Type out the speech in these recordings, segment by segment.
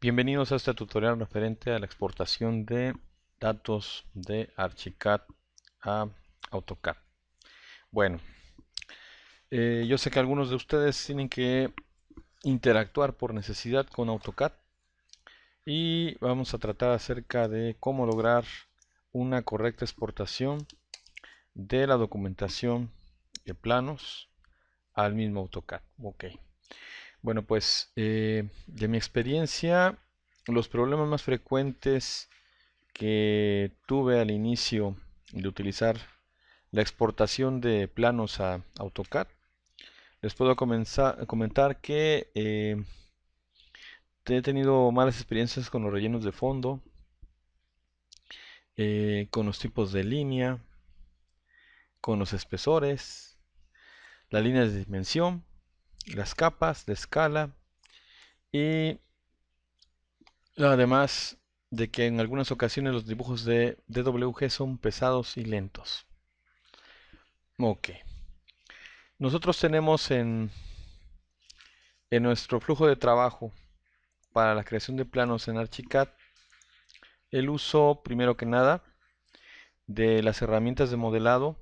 Bienvenidos a este tutorial referente a la exportación de datos de Archicad a AutoCAD. Bueno, eh, yo sé que algunos de ustedes tienen que interactuar por necesidad con AutoCAD y vamos a tratar acerca de cómo lograr una correcta exportación de la documentación de planos al mismo AutoCAD. Ok. Bueno, pues eh, de mi experiencia, los problemas más frecuentes que tuve al inicio de utilizar la exportación de planos a AutoCAD, les puedo comenzar, comentar que eh, he tenido malas experiencias con los rellenos de fondo, eh, con los tipos de línea, con los espesores, la línea de dimensión las capas de escala y además de que en algunas ocasiones los dibujos de DWG son pesados y lentos. Ok. Nosotros tenemos en, en nuestro flujo de trabajo para la creación de planos en Archicad el uso, primero que nada, de las herramientas de modelado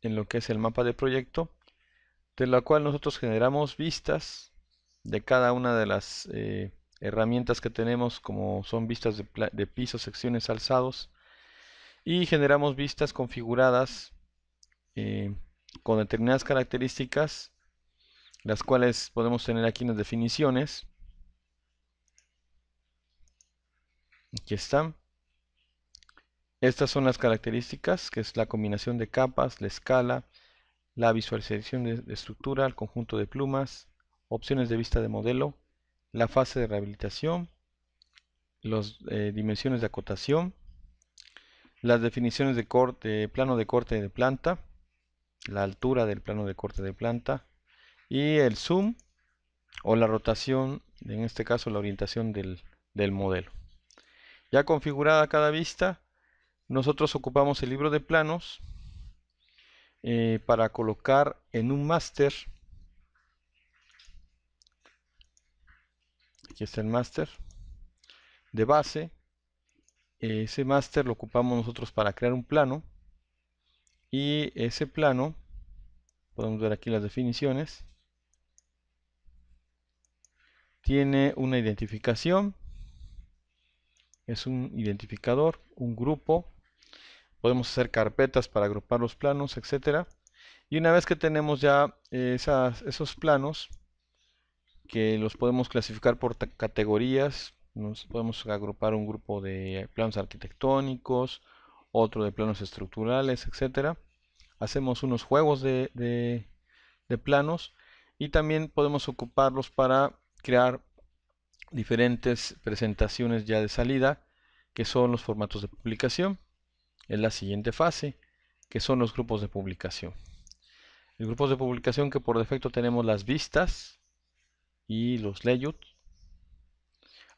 en lo que es el mapa de proyecto de la cual nosotros generamos vistas de cada una de las eh, herramientas que tenemos como son vistas de, piso, pisos, secciones, alzados y generamos vistas configuradas eh, con determinadas características las cuales podemos tener aquí en las definiciones aquí están estas son las características que es la combinación de capas, la escala, la visualización de estructura, el conjunto de plumas, opciones de vista de modelo, la fase de rehabilitación, las eh, dimensiones de acotación, las definiciones de corte, plano de corte de planta, la altura del plano de corte de planta y el zoom o la rotación, en este caso la orientación del, del modelo. Ya configurada cada vista, nosotros ocupamos el libro de planos eh, para colocar en un máster. Aquí está el máster de base. Ese máster lo ocupamos nosotros para crear un plano. Y ese plano, podemos ver aquí las definiciones, tiene una identificación, es un identificador, un grupo, podemos hacer carpetas para agrupar los planos, etcétera. Y una vez que tenemos ya eh, esos planos, que los podemos clasificar por categorías, nos podemos agrupar un grupo de planos arquitectónicos, otro de planos estructurales, etcétera. Hacemos unos juegos de planos y también podemos ocuparlos para crear diferentes presentaciones ya de salida, que son los formatos de publicación en la siguiente fase, que son los grupos de publicación. el grupos de publicación que por defecto tenemos las vistas y los layouts,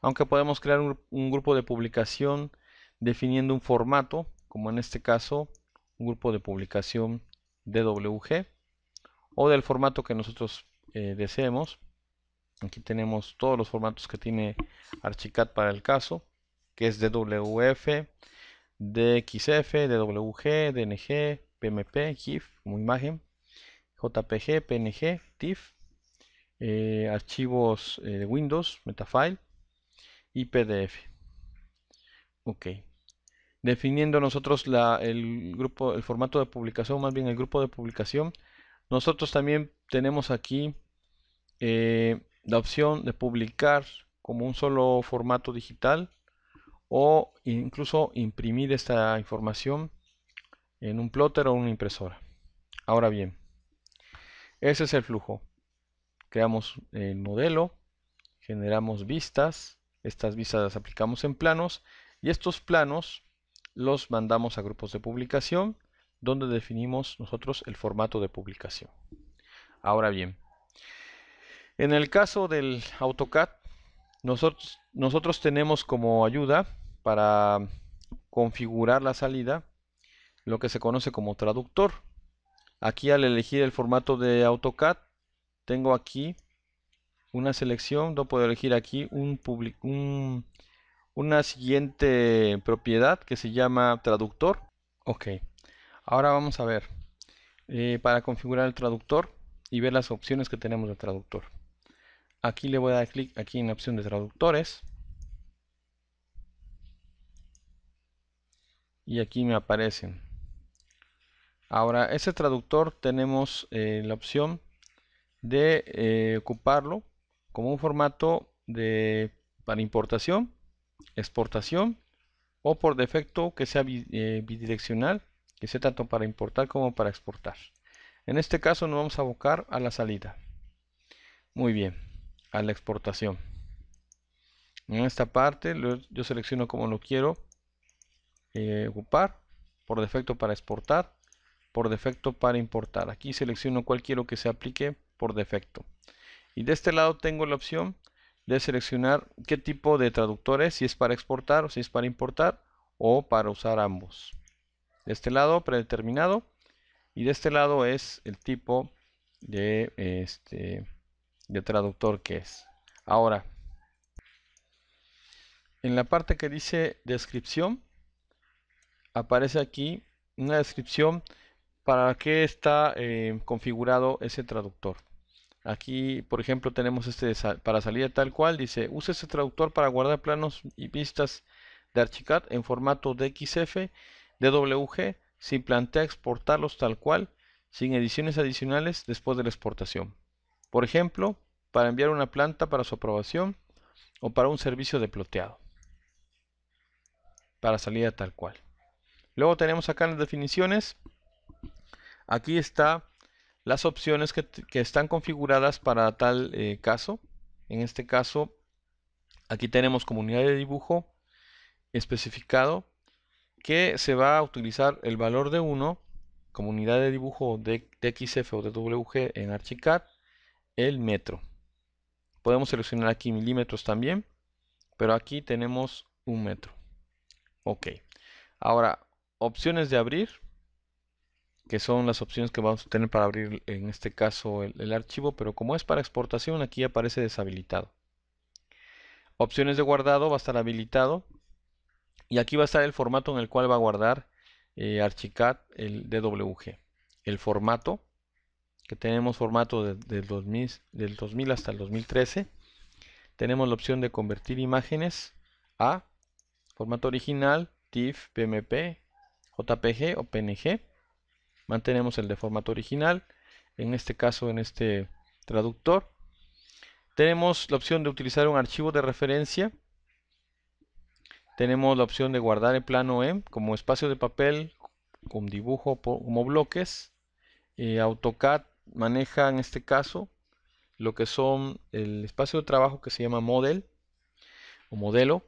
aunque podemos crear un, grupo de publicación definiendo un formato, como en este caso un grupo de publicación DWG o del formato que nosotros eh, deseemos. Aquí tenemos todos los formatos que tiene Archicad para el caso, que es DWF, DXF, DWG, DNG, PMP, GIF como imagen, JPG, PNG, TIFF, eh, archivos eh, de Windows, Metafile y PDF. Ok. Definiendo nosotros el grupo, el formato de publicación, más bien el grupo de publicación, nosotros también tenemos aquí eh, la opción de publicar como un solo formato digital o incluso imprimir esta información en un plotter o una impresora. Ahora bien, ese es el flujo. Creamos el modelo, generamos vistas, estas vistas las aplicamos en planos y estos planos los mandamos a grupos de publicación donde definimos nosotros el formato de publicación. Ahora bien, en el caso del AutoCAD, nosotros, nosotros tenemos como ayuda para configurar la salida lo que se conoce como traductor. Aquí al elegir el formato de AutoCAD, tengo aquí una selección, no puedo elegir aquí un, una siguiente propiedad que se llama traductor. Ok, ahora vamos a ver eh, para configurar el traductor y ver las opciones que tenemos de traductor. Aquí le voy a dar clic aquí en la opción de traductores y aquí me aparecen ahora ese traductor tenemos eh, la opción de eh, ocuparlo como un formato de para importación exportación o por defecto que sea eh, bidireccional que sea tanto para importar como para exportar en este caso nos vamos a buscar a la salida muy bien a la exportación en esta parte yo selecciono como lo quiero eh, ocupar, por defecto para exportar, por defecto para importar. Aquí selecciono cualquiera que se aplique por defecto. Y de este lado tengo la opción de seleccionar qué tipo de traductor es, si es para exportar o si es para importar o para usar ambos. De este lado predeterminado y de este lado es el tipo de, este, de traductor que es. Ahora, en la parte que dice descripción, aparece aquí una descripción para qué está eh, configurado ese traductor. Aquí, por ejemplo, tenemos este para salida tal cual. Dice, use este traductor para guardar planos y vistas de Archicad en formato DXF, DWG, sin plantea exportarlos tal cual, sin ediciones adicionales después de la exportación. Por ejemplo, para enviar una planta para su aprobación o para un servicio de ploteado. Para salida tal cual. Luego tenemos acá en las definiciones. Aquí está las opciones que, están configuradas para tal eh, caso. En este caso, aquí tenemos comunidad de dibujo especificado que se va a utilizar el valor de 1, comunidad de dibujo de, de XF o de WG en Archicad, el metro. Podemos seleccionar aquí milímetros también, pero aquí tenemos un metro. Ok. Ahora, opciones de abrir, que son las opciones que vamos a tener para abrir en este caso el, archivo, pero como es para exportación aquí aparece deshabilitado. Opciones de guardado va a estar habilitado y aquí va a estar el formato en el cual va a guardar eh, Archicad el DWG. El formato, que tenemos formato del 2000 hasta el 2013. Tenemos la opción de convertir imágenes a formato original, TIFF, PMP, JPG o PNG. Mantenemos el de formato original, en este caso en este traductor. Tenemos la opción de utilizar un archivo de referencia. Tenemos la opción de guardar el plano en como espacio de papel, con dibujo, como bloques. Eh, AutoCAD maneja en este caso lo que son el espacio de trabajo que se llama model o modelo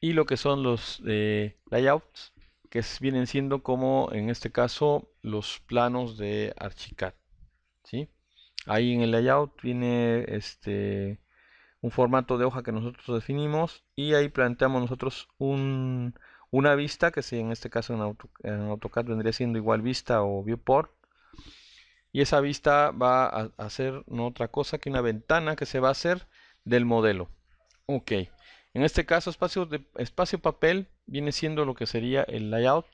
y lo que son los eh, layouts que vienen siendo como en este caso los planos de Archicad. ¿sí? Ahí en el layout viene este, un formato de hoja que nosotros definimos y ahí planteamos nosotros una vista que si en este caso en, AutoCAD vendría siendo igual vista o viewport y esa vista va a, ser no otra cosa que una ventana que se va a hacer del modelo. Ok. En este caso, espacio, papel viene siendo lo que sería el layout.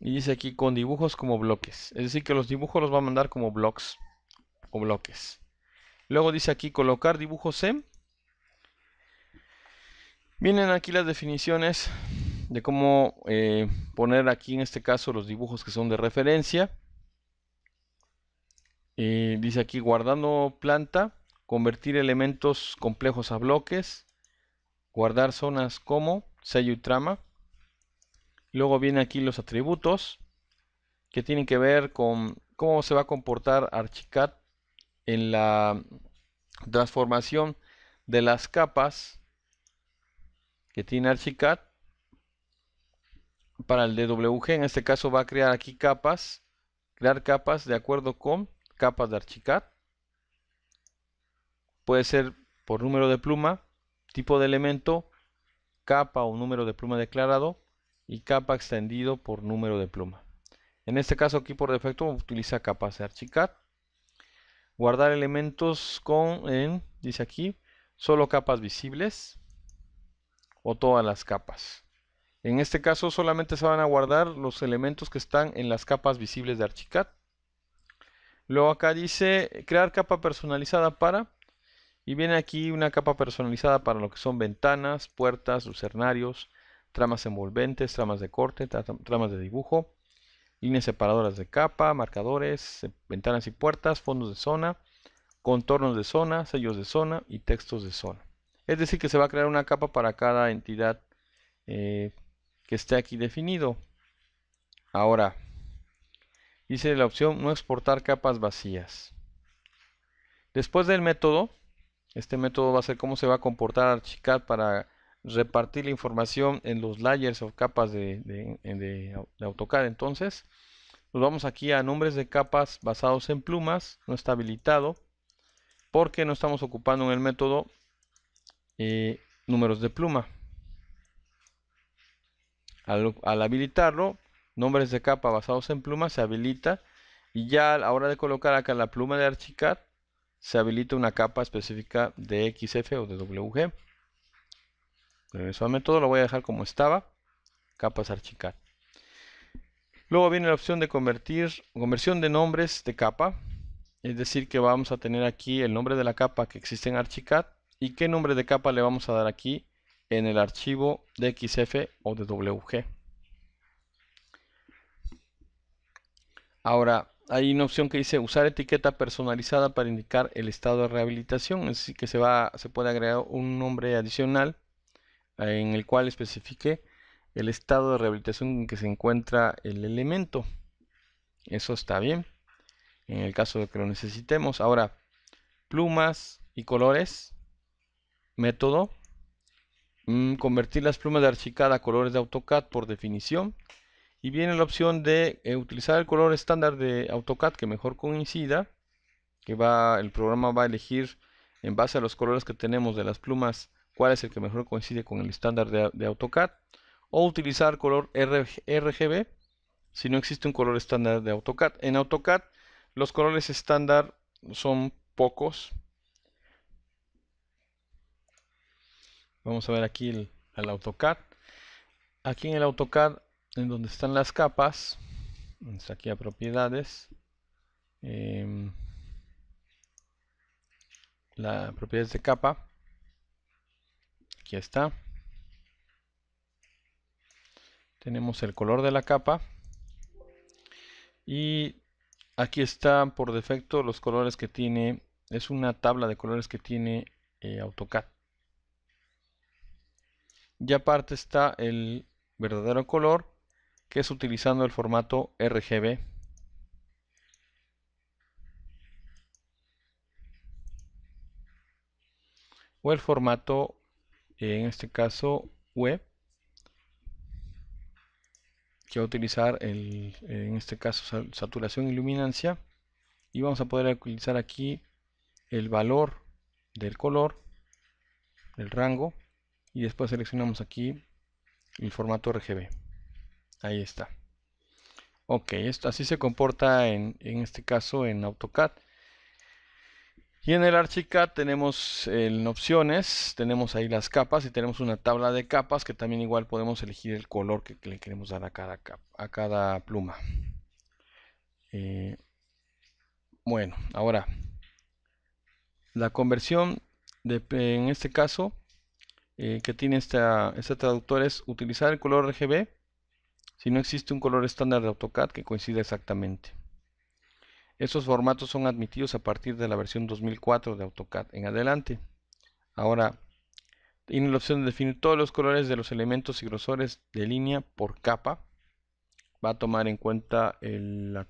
Y dice aquí con dibujos como bloques. Es decir, que los dibujos los va a mandar como blocks o bloques. Luego dice aquí colocar dibujos en. Vienen aquí las definiciones de cómo eh, poner aquí en este caso los dibujos que son de referencia. Eh, dice aquí guardando planta, convertir elementos complejos a bloques, guardar zonas como sello y trama. Luego vienen aquí los atributos que tienen que ver con cómo se va a comportar Archicad en la transformación de las capas que tiene Archicad para el DWG. En este caso va a crear aquí capas, crear capas de acuerdo con capas de Archicad. Puede ser por número de pluma, tipo de elemento, capa o número de pluma declarado y capa extendido por número de pluma. En este caso aquí por defecto utiliza capas de Archicad. Guardar elementos con, en, dice aquí, solo capas visibles o todas las capas. En este caso solamente se van a guardar los elementos que están en las capas visibles de Archicad. Luego acá dice crear capa personalizada para y viene aquí una capa personalizada para lo que son ventanas, puertas, lucernarios, tramas envolventes, tramas de corte, tramas de dibujo, líneas separadoras de capa, marcadores, ventanas y puertas, fondos de zona, contornos de zona, sellos de zona y textos de zona. Es decir, que se va a crear una capa para cada entidad eh, que esté aquí definido. Ahora, dice la opción no exportar capas vacías. Después del método, este método va a ser cómo se va a comportar Archicad para repartir la información en los layers o capas de, AutoCAD. Entonces, nos vamos aquí a nombres de capas basados en plumas. No está habilitado porque no estamos ocupando en el método eh, números de pluma. Al, habilitarlo, nombres de capa basados en plumas se habilita. Y ya a la hora de colocar acá la pluma de Archicad, se habilita una capa específica de XF o de WG. Regreso a método, lo voy a dejar como estaba. Capas Archicad Luego viene la opción de convertir, conversión de nombres de capa. Es decir, que vamos a tener aquí el nombre de la capa que existe en Archicad y qué nombre de capa le vamos a dar aquí en el archivo de XF o de WG. Ahora, hay una opción que dice usar etiqueta personalizada para indicar el estado de rehabilitación, así que se, va, se puede agregar un nombre adicional eh, en el cual especifique el estado de rehabilitación en que se encuentra el elemento. Eso está bien, en el caso de que lo necesitemos. Ahora, plumas y colores, método, mm, convertir las plumas de archicada a colores de AutoCAD por definición y viene la opción de eh, utilizar el color estándar de AutoCAD que mejor coincida que va el programa va a elegir en base a los colores que tenemos de las plumas cuál es el que mejor coincide con el estándar de, AutoCAD o utilizar color RGB si no existe un color estándar de AutoCAD en AutoCAD los colores estándar son pocos vamos a ver aquí el, el AutoCAD aquí en el AutoCAD en donde están las capas, aquí a propiedades, eh, la propiedades de capa, aquí está, tenemos el color de la capa y aquí están por defecto los colores que tiene, es una tabla de colores que tiene eh, AutoCAD. Y aparte está el verdadero color que es utilizando el formato RGB. O el formato, en este caso, web. Que va a utilizar, el, en este caso, saturación y luminancia. Y vamos a poder utilizar aquí el valor del color, el rango. Y después seleccionamos aquí el formato RGB. Ahí está. Ok, esto así se comporta en, en este caso en AutoCAD. Y en el Archicad tenemos en opciones, tenemos ahí las capas y tenemos una tabla de capas que también igual podemos elegir el color que, le queremos dar a cada, capa, a cada pluma. Eh, bueno, ahora la conversión de, en este caso eh, que tiene este traductor es utilizar el color RGB si no existe un color estándar de AutoCAD que coincida exactamente. Estos formatos son admitidos a partir de la versión 2004 de AutoCAD en adelante. Ahora, tiene la opción de definir todos los colores de los elementos y grosores de línea por capa. Va a tomar en cuenta la,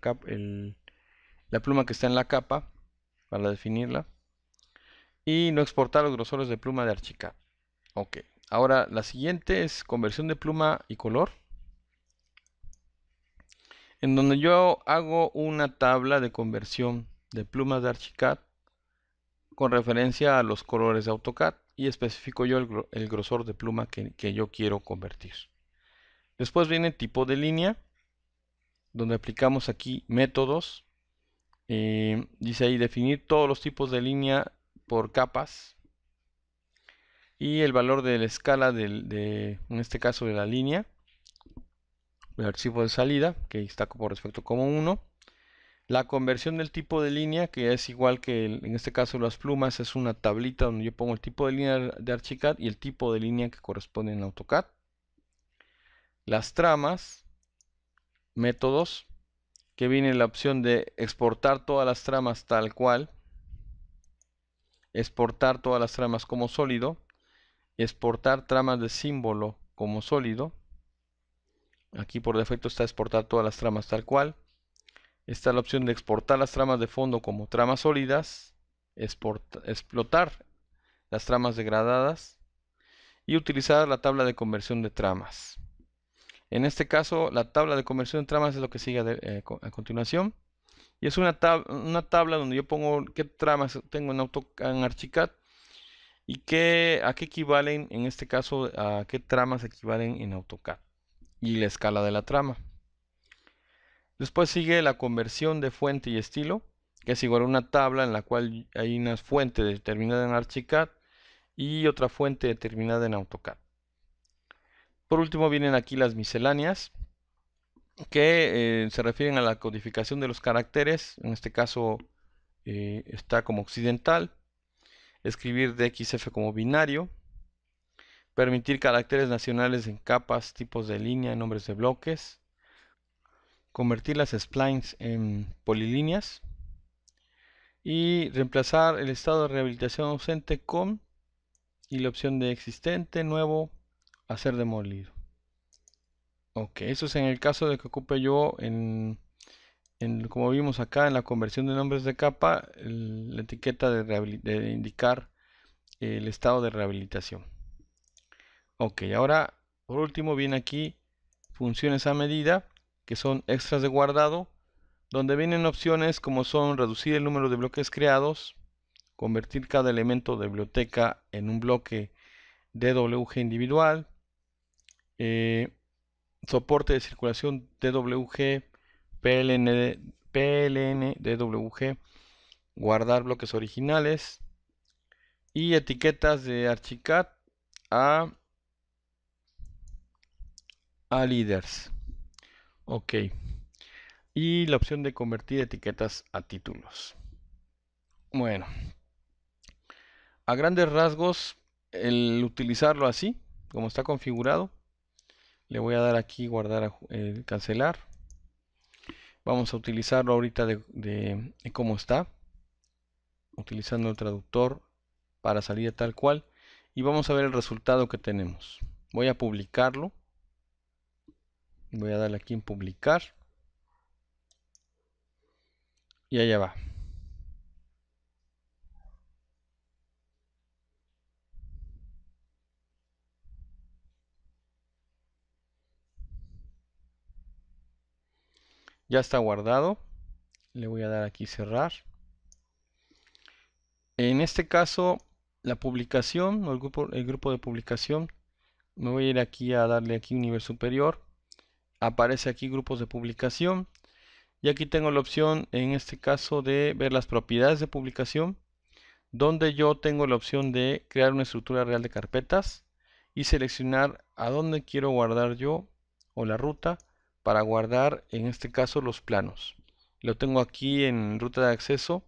la pluma que está en la capa para definirla. Y no exportar los grosores de pluma de Archicad. Ok, ahora la siguiente es conversión de pluma y color en donde yo hago una tabla de conversión de plumas de Archicad con referencia a los colores de AutoCAD y especifico yo el, grosor de pluma que, yo quiero convertir. Después viene tipo de línea, donde aplicamos aquí métodos. Eh, dice ahí definir todos los tipos de línea por capas y el valor de la escala de, en este caso de la línea el archivo de salida, que está por respecto como uno, La conversión del tipo de línea, que es igual que en este caso las plumas, es una tablita donde yo pongo el tipo de línea de Archicad y el tipo de línea que corresponde en AutoCAD. Las tramas, métodos, que viene la opción de exportar todas las tramas tal cual, exportar todas las tramas como sólido, exportar tramas de símbolo como sólido, Aquí por defecto está exportar todas las tramas tal cual. Está la opción de exportar las tramas de fondo como tramas sólidas, explotar las tramas degradadas y utilizar la tabla de conversión de tramas. En este caso, la tabla de conversión de tramas es lo que sigue a eh, continuación. Y es una, una, tabla donde yo pongo qué tramas tengo en, auto Archicad y a qué equivalen, en este caso, a qué tramas equivalen en AutoCAD y la escala de la trama. Después sigue la conversión de fuente y estilo, que es igual a una tabla en la cual hay una fuente determinada en Archicad y otra fuente determinada en AutoCAD. Por último vienen aquí las misceláneas, que eh, se refieren a la codificación de los caracteres, en este caso eh, está como occidental, escribir DXF como binario, permitir caracteres nacionales en capas, tipos de línea, nombres de bloques, convertir las splines en polilíneas y reemplazar el estado de rehabilitación ausente con y la opción de existente, nuevo, hacer demolido. Ok, eso es en el caso de que ocupe yo en, como vimos acá en la conversión de nombres de capa, la etiqueta de indicar el estado de rehabilitación. Ok, ahora por último viene aquí funciones a medida, que son extras de guardado, donde vienen opciones como son reducir el número de bloques creados, convertir cada elemento de biblioteca en un bloque DWG individual, eh, soporte de circulación DWG, PLN, PLN DWG, guardar bloques originales y etiquetas de Archicad a a leaders, Ok. Y la opción de convertir etiquetas a títulos. Bueno. A grandes rasgos, el utilizarlo así, como está configurado, le voy a dar aquí guardar eh, cancelar. Vamos a utilizarlo ahorita de, de, cómo está. Utilizando el traductor para salir tal cual. Y vamos a ver el resultado que tenemos. Voy a publicarlo. Voy a darle aquí en publicar. Y allá va. Ya está guardado. Le voy a dar aquí cerrar. En este caso, la publicación o el grupo, el grupo de publicación, me voy a ir aquí a darle aquí un nivel superior aparece aquí grupos de publicación y aquí tengo la opción en este caso de ver las propiedades de publicación donde yo tengo la opción de crear una estructura real de carpetas y seleccionar a dónde quiero guardar yo o la ruta para guardar en este caso los planos lo tengo aquí en ruta de acceso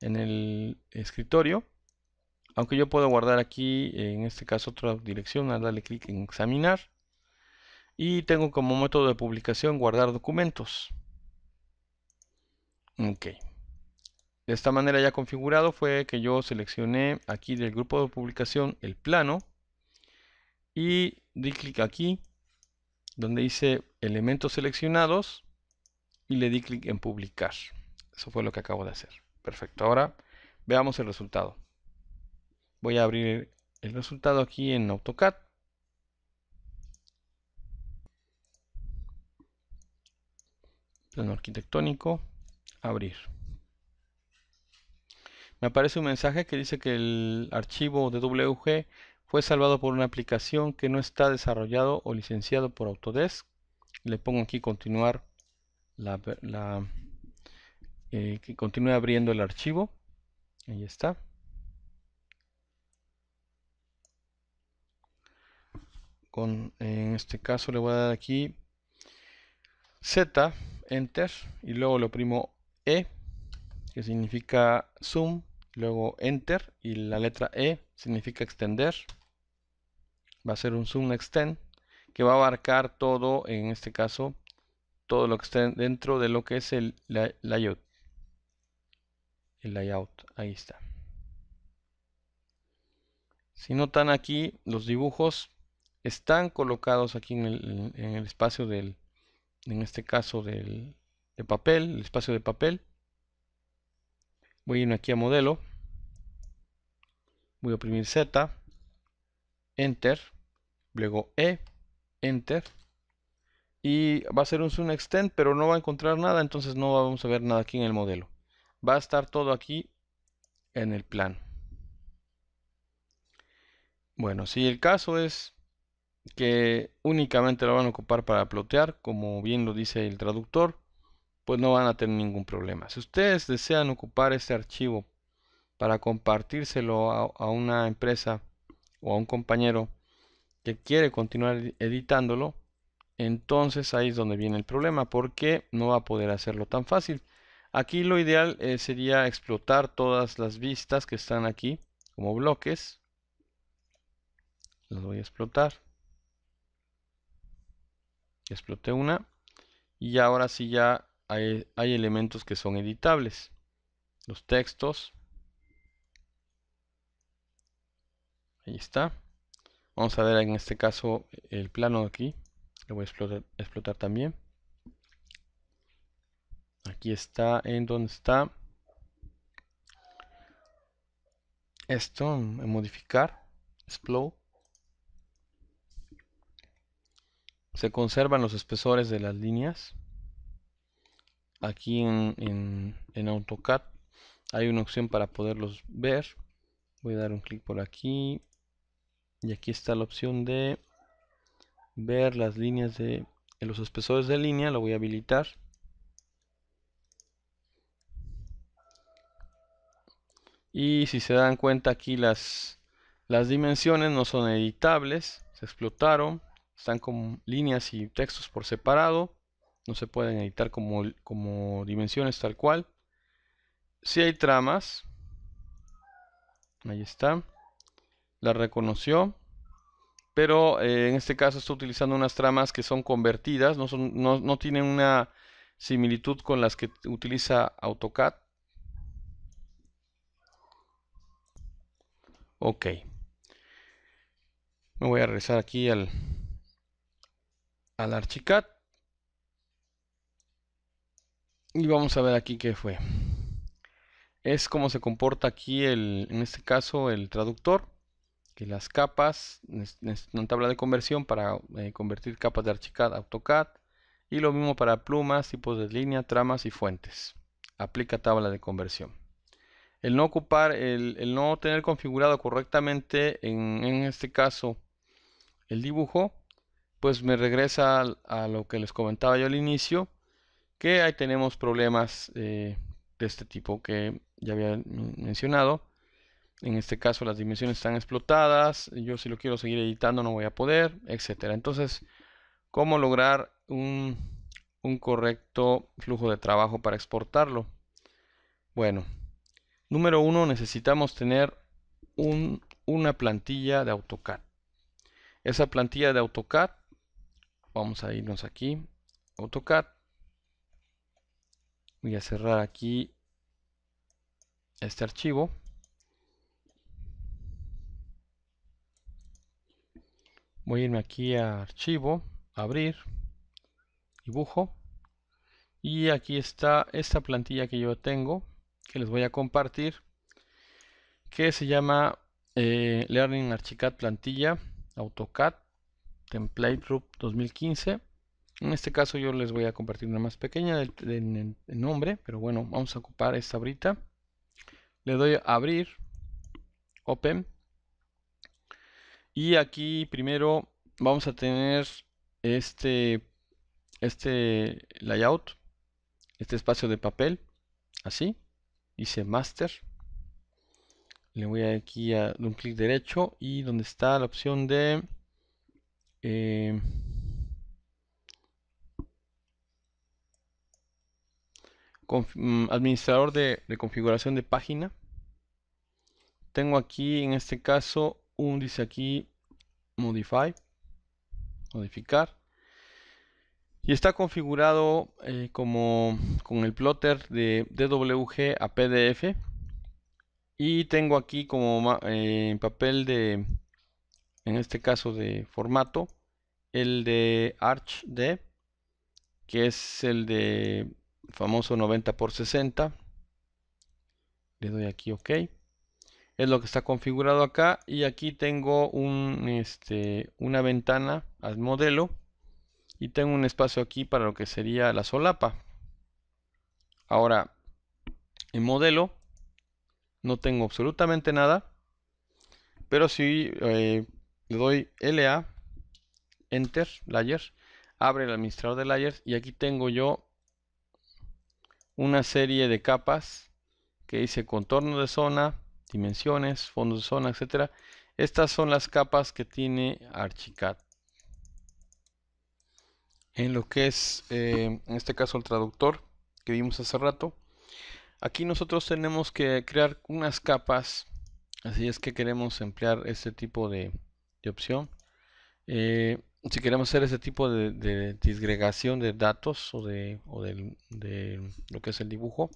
en el escritorio aunque yo puedo guardar aquí en este caso otra dirección al darle clic en examinar y tengo como método de publicación guardar documentos. Ok. De esta manera ya configurado fue que yo seleccioné aquí del grupo de publicación el plano y di clic aquí donde dice elementos seleccionados y le di clic en publicar. Eso fue lo que acabo de hacer. Perfecto. Ahora veamos el resultado. Voy a abrir el resultado aquí en AutoCAD. arquitectónico, abrir. Me aparece un mensaje que dice que el archivo de WG fue salvado por una aplicación que no está desarrollado o licenciado por Autodesk. Le pongo aquí continuar eh, que continúe abriendo el archivo. Ahí está. en este caso le voy a dar aquí Z Enter y luego lo primo E, que significa zoom, luego Enter y la letra E significa extender. Va a ser un zoom extend que va a abarcar todo, en este caso, todo lo que esté dentro de lo que es el layout. El layout, ahí está. Si notan aquí, los dibujos están colocados aquí en el espacio del, en este caso del, papel, el espacio de papel. Voy a ir aquí a modelo. Voy a oprimir Z, Enter, luego E, Enter. Y va a ser un Zoom Extend, pero no va a encontrar nada, entonces no vamos a ver nada aquí en el modelo. Va a estar todo aquí en el plan. Bueno, si el caso es que únicamente lo van a ocupar para plotear, como bien lo dice el traductor, pues no van a tener ningún problema. Si ustedes desean ocupar este archivo para compartírselo a, una empresa o a un compañero que quiere continuar editándolo, entonces ahí es donde viene el problema, porque no va a poder hacerlo tan fácil. Aquí lo ideal eh, sería explotar todas las vistas que están aquí como bloques. Las voy a explotar exploté una y ahora sí ya hay, elementos que son editables los textos ahí está vamos a ver en este caso el plano de aquí lo voy a explotar, también aquí está en donde está esto mm, modificar explode se conservan los espesores de las líneas aquí en, AutoCAD hay una opción para poderlos ver voy a dar un clic por aquí y aquí está la opción de ver las líneas de los espesores de línea lo voy a habilitar y si se dan cuenta aquí las las dimensiones no son editables se explotaron están con líneas y textos por separado, no se pueden editar como, como dimensiones tal cual. Si hay tramas, ahí está, la reconoció, pero eh, en este caso está utilizando unas tramas que son convertidas, no, no, no tienen una similitud con las que utiliza AutoCAD. Ok. Me voy a regresar aquí al, al Archicad. Y vamos a ver aquí qué fue. Es como se comporta aquí, en este caso, el traductor. Que las capas, necesitan tabla de conversión para eh, convertir capas de Archicad a AutoCAD. Y lo mismo para plumas, tipos de línea, tramas y fuentes. Aplica tabla de conversión. El no ocupar, el, no tener configurado correctamente, en este caso, el dibujo, pues me regresa a lo que les comentaba yo al inicio, que ahí tenemos problemas eh, de este tipo que ya había mencionado. En este caso las dimensiones están explotadas, yo si lo quiero seguir editando no voy a poder, etcétera. Entonces, ¿cómo lograr un, correcto flujo de trabajo para exportarlo? Bueno, número uno, necesitamos tener una plantilla de AutoCAD. Esa plantilla de AutoCAD vamos a irnos aquí, AutoCAD. Voy a cerrar aquí este archivo. Voy a irme aquí a archivo, abrir, dibujo. Y aquí está esta plantilla que yo tengo, que les voy a compartir, que se llama eh, Learning Archicad Plantilla AutoCAD template group 2015 en este caso yo les voy a compartir una más pequeña del, nombre pero bueno vamos a ocupar esta ahorita le doy a abrir open y aquí primero vamos a tener este este layout este espacio de papel así hice master le voy aquí a un clic derecho y donde está la opción de eh, mm, administrador de, configuración de página. Tengo aquí en este caso un dice aquí modify, modificar. Y está configurado eh, como con el plotter de DWG a PDF. Y tengo aquí como eh, papel de en este caso de formato, el de Arch D, que es el de famoso 90x60. Le doy aquí OK. Es lo que está configurado acá y aquí tengo un, este, una ventana al modelo y tengo un espacio aquí para lo que sería la solapa. Ahora, en modelo no tengo absolutamente nada, pero si eh, le doy LA, Enter, Layers, abre el administrador de Layers y aquí tengo yo una serie de capas que dice contorno de zona, dimensiones, fondo de zona, etcétera. Estas son las capas que tiene Archicad. En lo que es, eh, en este caso, el traductor que vimos hace rato. Aquí nosotros tenemos que crear unas capas, así es que queremos emplear este tipo de, de opción. Eh, si queremos hacer ese tipo de, disgregación de datos o, de, lo que es el dibujo,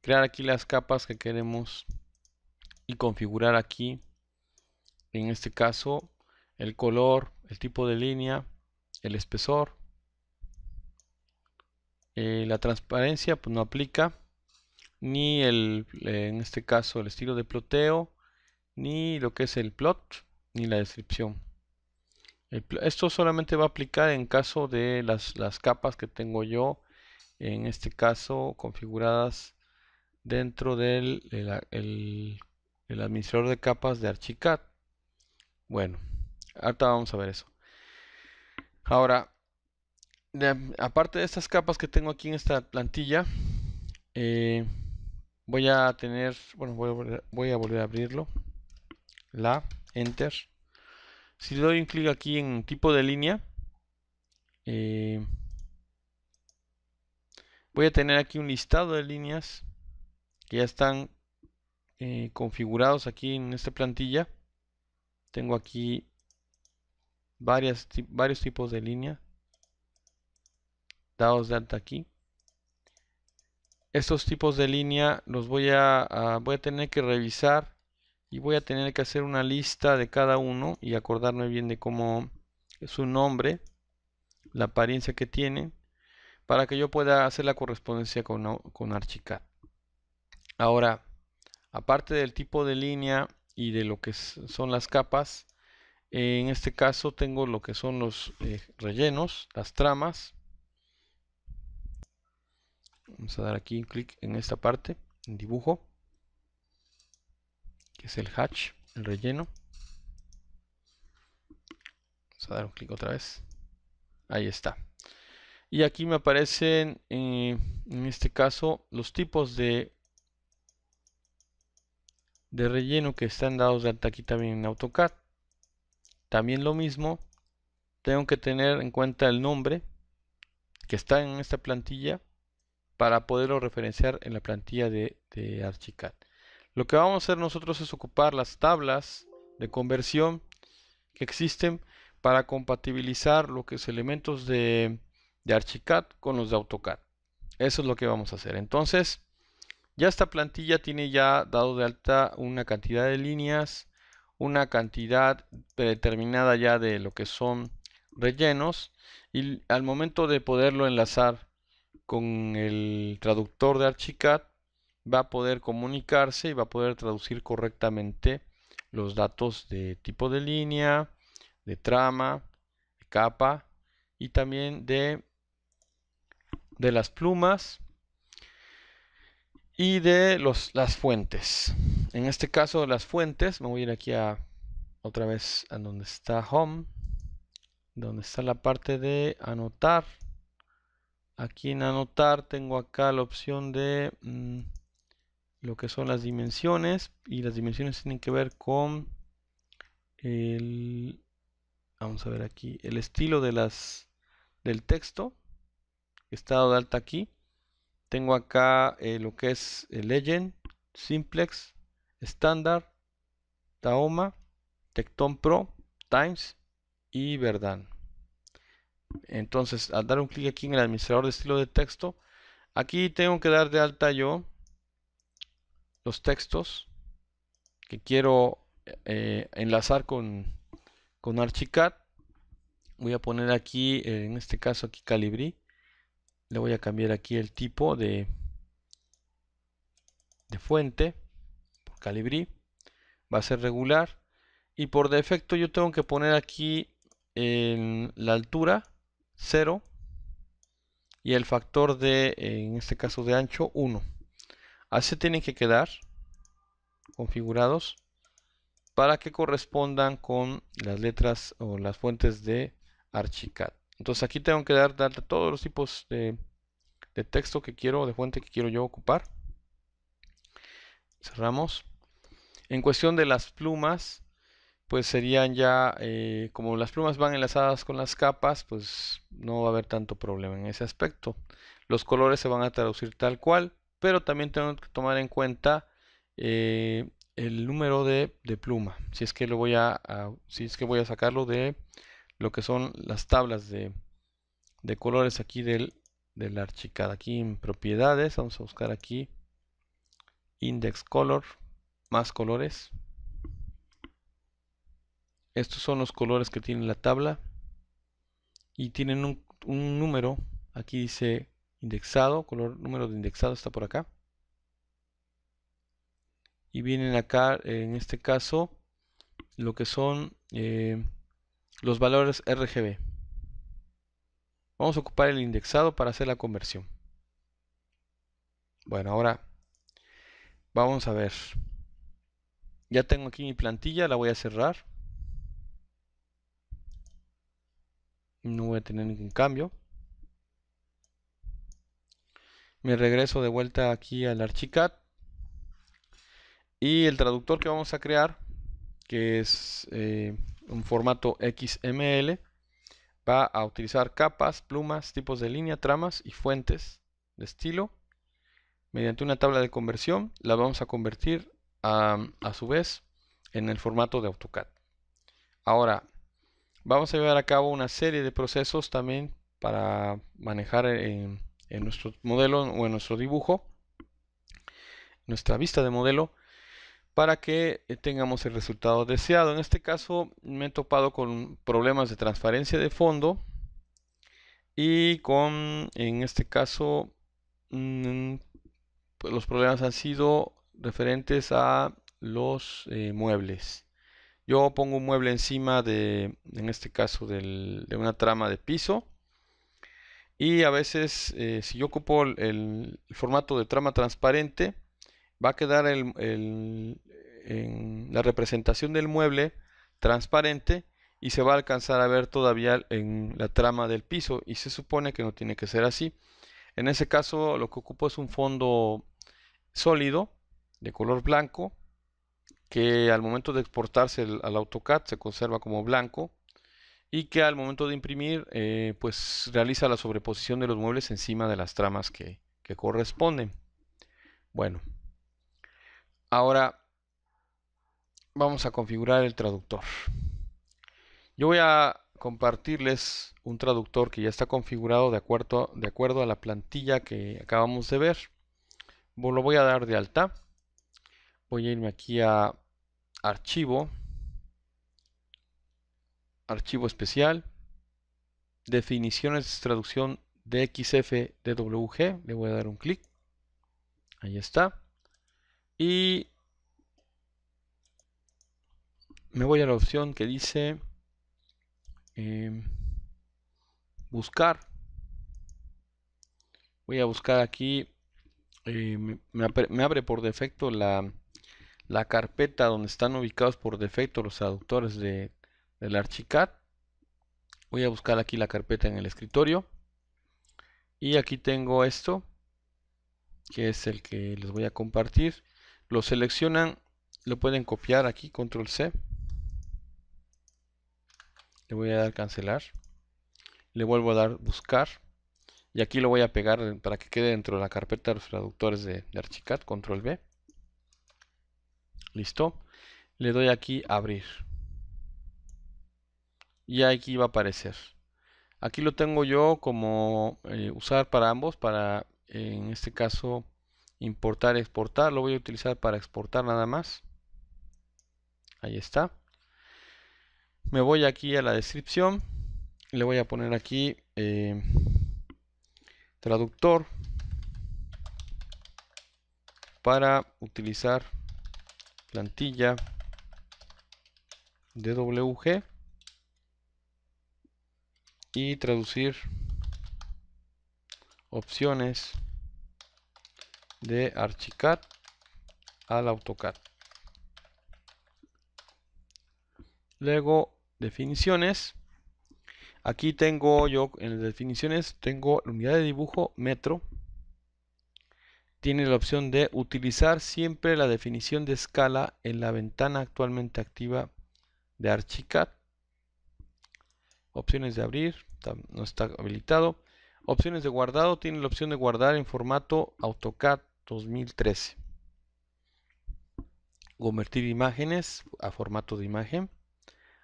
crear aquí las capas que queremos y configurar aquí, en este caso, el color, el tipo de línea, el espesor, eh, la transparencia pues no aplica, ni el, en este caso el estilo de ploteo, ni lo que es el plot ni la descripción. esto solamente va a aplicar en caso de las, capas que tengo yo, en este caso configuradas dentro del el, administrador de capas de Archicad. Bueno, ahorita vamos a ver eso. Ahora, aparte de estas capas que tengo aquí en esta plantilla, eh, voy a tener, bueno, voy voy a volver a abrirlo. La Enter. Si doy un clic aquí en tipo de línea, eh, voy a tener aquí un listado de líneas que ya están eh, configurados aquí en esta plantilla. Tengo aquí varios tipos de línea dados de alta aquí estos tipos de línea los voy a, voy a tener que revisar y voy a tener que hacer una lista de cada uno y acordarme bien de cómo su nombre, la apariencia que tiene, para que yo pueda hacer la correspondencia con, con Archicad. Ahora, aparte del tipo de línea y de lo que son las capas, en este caso tengo lo que son los eh, rellenos, las tramas. Vamos a dar aquí un clic en esta parte, en dibujo que es el hatch, el relleno. Vamos a dar un clic otra vez. Ahí está. Y aquí me aparecen, eh, en este caso, los tipos de, de relleno que están dados de alta aquí también en AutoCAD. También lo mismo, tengo que tener en cuenta el nombre que está en esta plantilla para poderlo referenciar en la plantilla de, de Archicad. Lo que vamos a hacer nosotros es ocupar las tablas de conversión que existen para compatibilizar lo que es elementos de, de Archicad con los de AutoCAD. Eso es lo que vamos a hacer. Entonces, ya esta plantilla tiene ya dado de alta una cantidad de líneas, una cantidad determinada ya de lo que son rellenos y al momento de poderlo enlazar con el traductor de Archicad va a poder comunicarse y va a poder traducir correctamente los datos de tipo de línea, de trama, de capa y también de, de las plumas y de las fuentes. En este caso, las fuentes, me voy a ir aquí a otra vez a donde está Home, donde está la parte de anotar. Aquí en anotar tengo acá la opción de... Mm, lo que son las dimensiones y las dimensiones tienen que ver con el vamos a ver aquí el estilo de las del texto estado de alta aquí tengo acá eh, lo que es el legend simplex estándar taoma tecton pro times y Verdad. entonces al dar un clic aquí en el administrador de estilo de texto aquí tengo que dar de alta yo los textos que quiero eh, enlazar con, con Archicad. Voy a poner aquí, eh, en este caso aquí Calibri. Le voy a cambiar aquí el tipo de, de fuente por Calibri. Va a ser regular. Y por defecto yo tengo que poner aquí en la altura 0 y el factor de, eh, en este caso de ancho, 1. Así tienen que quedar configurados para que correspondan con las letras o las fuentes de Archicad. Entonces aquí tengo que dar, darle todos los tipos de, texto que quiero, de fuente que quiero yo ocupar. Cerramos. En cuestión de las plumas, pues serían ya, eh, como las plumas van enlazadas con las capas, pues no va a haber tanto problema en ese aspecto. Los colores se van a traducir tal cual pero también tengo que tomar en cuenta eh, el número de, pluma. Si es que lo voy a, si es que voy a sacarlo de lo que son las tablas de, de colores aquí del, del archicada. Aquí en propiedades, vamos a buscar aquí index color, más colores. Estos son los colores que tiene la tabla y tienen un número. Aquí dice indexado, color número de indexado está por acá. Y vienen acá, en este caso, lo que son eh, los valores RGB. Vamos a ocupar el indexado para hacer la conversión. Bueno, ahora vamos a ver. Ya tengo aquí mi plantilla, la voy a cerrar. No voy a tener ningún cambio me regreso de vuelta aquí al Archicad y el traductor que vamos a crear que es eh, un formato XML va a utilizar capas, plumas, tipos de línea, tramas y fuentes de estilo mediante una tabla de conversión la vamos a convertir a, a su vez en el formato de AutoCAD ahora vamos a llevar a cabo una serie de procesos también para manejar eh, en nuestro modelo o en nuestro dibujo, nuestra vista de modelo, para que eh, tengamos el resultado deseado. En este caso me he topado con problemas de transparencia de fondo y con, en este caso, mm, pues, los problemas han sido referentes a los eh, muebles. Yo pongo un mueble encima de, en este caso, de una trama de piso y a veces, eh, si yo ocupo el, formato de trama transparente, va a quedar en la representación del mueble transparente y se va a alcanzar a ver todavía en la trama del piso. Y se supone que no tiene que ser así. En ese caso, lo que ocupo es un fondo sólido de color blanco que al momento de exportarse al AutoCAD se conserva como blanco y que al momento de imprimir eh, pues realiza la sobreposición de los muebles encima de las tramas que, corresponden. Bueno, ahora vamos a configurar el traductor. Yo voy a compartirles un traductor que ya está configurado de acuerdo, de acuerdo a la plantilla que acabamos de ver. Lo voy a dar de alta. Voy a irme aquí a archivo, archivo especial, definiciones de traducción de wg le voy a dar un clic, ahí está, y me voy a la opción que dice em, buscar, voy a buscar aquí, em, me, abre, por defecto la, la carpeta donde están ubicados por defecto los traductores de del Archicad. Voy a buscar aquí la carpeta en el escritorio. Y aquí tengo esto, que es el que les voy a compartir. Lo seleccionan, lo pueden copiar aquí, control C. Le voy a dar cancelar. Le vuelvo a dar buscar. Y aquí lo voy a pegar para que quede dentro de la carpeta de los traductores de, Archicat, Archicad, control B. Listo. Le doy aquí abrir y aquí va a aparecer. Aquí lo tengo yo como eh, usar para ambos, para en este caso importar, exportar. Lo voy a utilizar para exportar nada más. Ahí está. Me voy aquí a la descripción. Le voy a poner aquí eh, traductor para utilizar plantilla DWG y traducir opciones de Archicad al AutoCAD. Luego definiciones. Aquí tengo yo en definiciones tengo la unidad de dibujo metro. Tiene la opción de utilizar siempre la definición de escala en la ventana actualmente activa de Archicad. Opciones de abrir, no está habilitado. Opciones de guardado, tiene la opción de guardar en formato AutoCAD 2013. Convertir imágenes a formato de imagen.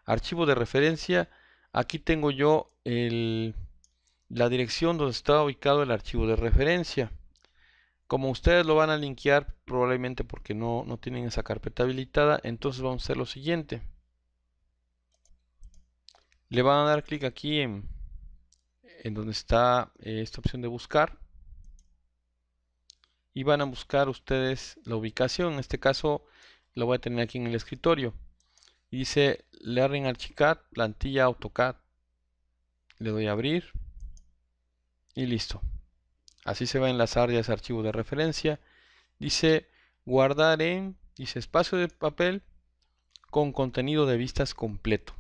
Archivo de referencia, aquí tengo yo la dirección donde está ubicado el archivo de referencia. Como ustedes lo van a linkear probablemente porque no, no tienen esa carpeta habilitada, entonces vamos a hacer lo siguiente. Le van a dar clic aquí en en donde está eh, esta opción de buscar y van a buscar ustedes la ubicación. En este caso lo voy a tener aquí en el escritorio. Y dice Learning Archicad, plantilla AutoCAD. Le doy a abrir y listo. Así se va a enlazar ya ese archivo de referencia. Dice guardar en, dice espacio de papel con contenido de vistas completo.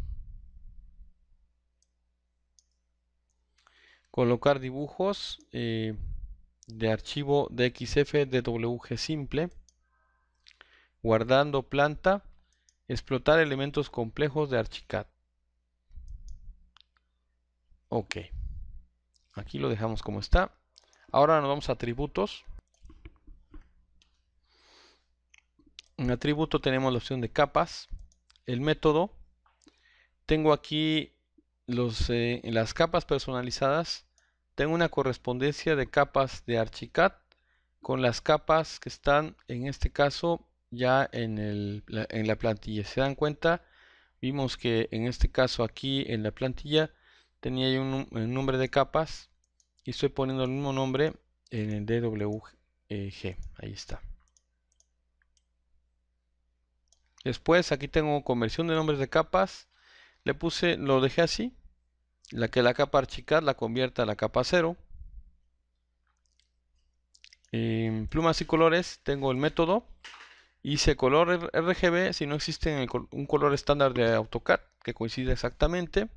colocar dibujos archivo eh, de archivo DXF DWG simple, guardando planta, explotar elementos complejos de Archicad. Ok, aquí lo dejamos como está. Ahora nos vamos a atributos. En atributo tenemos la opción de capas, el método. Tengo aquí eh, las capas personalizadas, tengo una correspondencia de capas de Archicad con las capas que están en este caso ya en, la, en la plantilla. Se dan cuenta, vimos que en este caso aquí en la plantilla tenía un, un nombre de capas y estoy poniendo el mismo nombre en el DWG. Ahí está. Después aquí tengo conversión de nombres de capas le puse, lo dejé así. La que la capa Archicad la convierta a la capa 0. plumas y colores tengo el método. Hice color RGB si no existe un color estándar de AutoCAD que coincide exactamente.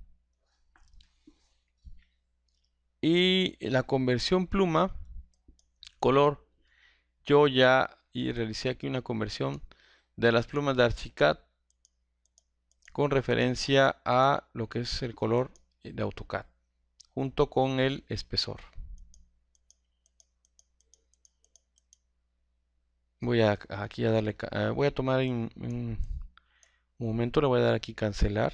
Y la conversión pluma, color. Yo ya y realicé aquí una conversión de las plumas de Archicad con referencia a lo que es el color de AutoCAD junto con el espesor. Voy a, aquí a darle, eh, voy a tomar un momento, le voy a dar aquí cancelar.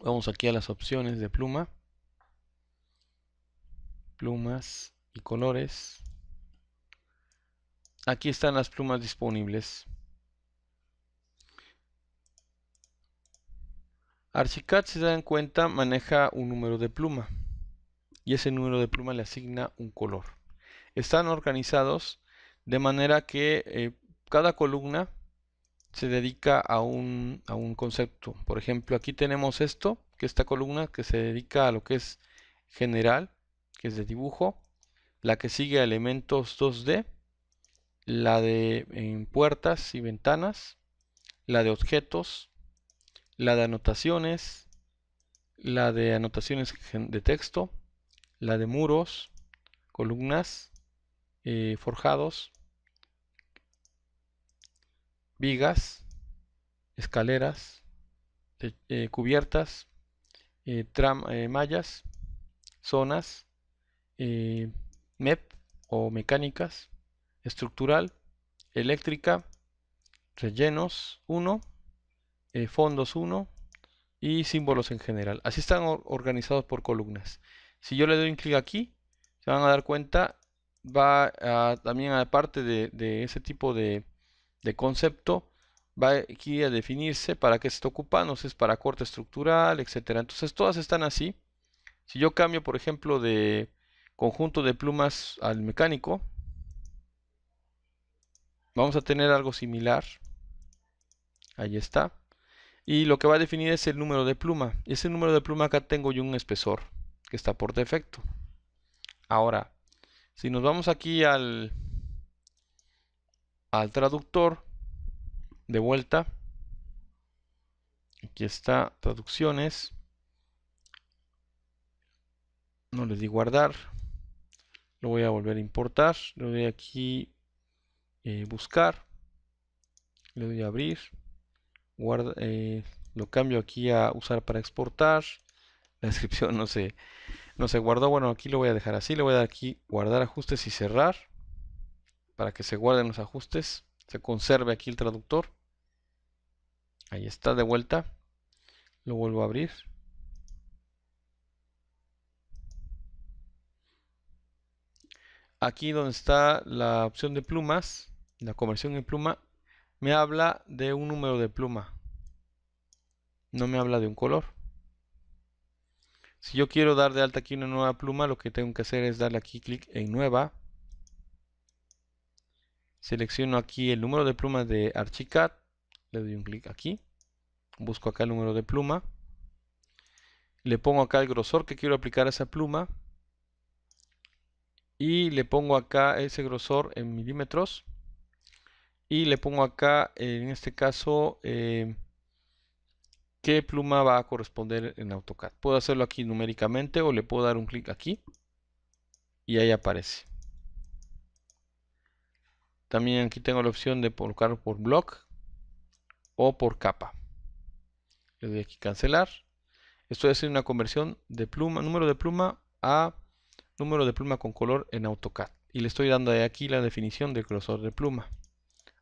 Vamos aquí a las opciones de pluma, plumas y colores. Aquí están las plumas disponibles. Archicad, si se dan cuenta, maneja un número de pluma y ese número de pluma le asigna un color. Están organizados de manera que eh, cada columna se dedica a un, concepto. Por ejemplo, aquí tenemos esto, que esta columna que se dedica a lo que es general, que es de dibujo, la que sigue a elementos 2D, la de puertas y ventanas, la de objetos, la de anotaciones, la de anotaciones de texto, la de muros, columnas, eh, forjados, vigas, escaleras, eh, cubiertas, eh, mallas, zonas, MEP o mecánicas, estructural, eléctrica, rellenos 1, eh, fondos 1 y símbolos en general. Así están organizados por columnas. Si yo le doy un clic aquí, se van a dar cuenta, va a, también aparte de, de ese tipo de, concepto, va aquí a definirse para qué se está ocupando, si es para corte estructural, etcétera. Entonces todas están así. Si yo cambio, por ejemplo, de conjunto de plumas al mecánico, vamos a tener algo similar. Ahí está y lo que va a definir es el número de pluma. Ese número de pluma acá tengo yo un espesor que está por defecto. Ahora, si nos vamos aquí al, al traductor de vuelta, aquí está traducciones, no le di guardar, lo voy a volver a importar, le doy aquí eh, buscar, le doy a abrir eh, lo cambio aquí a usar para exportar. La descripción no se, no se guardó. Bueno, aquí lo voy a dejar así. Le voy a dar aquí guardar ajustes y cerrar. Para que se guarden los ajustes. Se conserve aquí el traductor. Ahí está de vuelta. Lo vuelvo a abrir. Aquí donde está la opción de plumas, la conversión en pluma, me habla de un número de pluma. No me habla de un color. Si yo quiero dar de alta aquí una nueva pluma, lo que tengo que hacer es darle aquí clic en nueva. Selecciono aquí el número de pluma de Archicad. Le doy un clic aquí. Busco acá el número de pluma. Le pongo acá el grosor que quiero aplicar a esa pluma. Y le pongo acá ese grosor en milímetros y le pongo acá, en este caso, eh, qué pluma va a corresponder en AutoCAD. Puedo hacerlo aquí numéricamente o le puedo dar un clic aquí y ahí aparece. También aquí tengo la opción de colocar por block o por capa. Le doy aquí cancelar. Estoy es una conversión de pluma, número de pluma a número de pluma con color en AutoCAD. Y le estoy dando aquí la definición del grosor de pluma.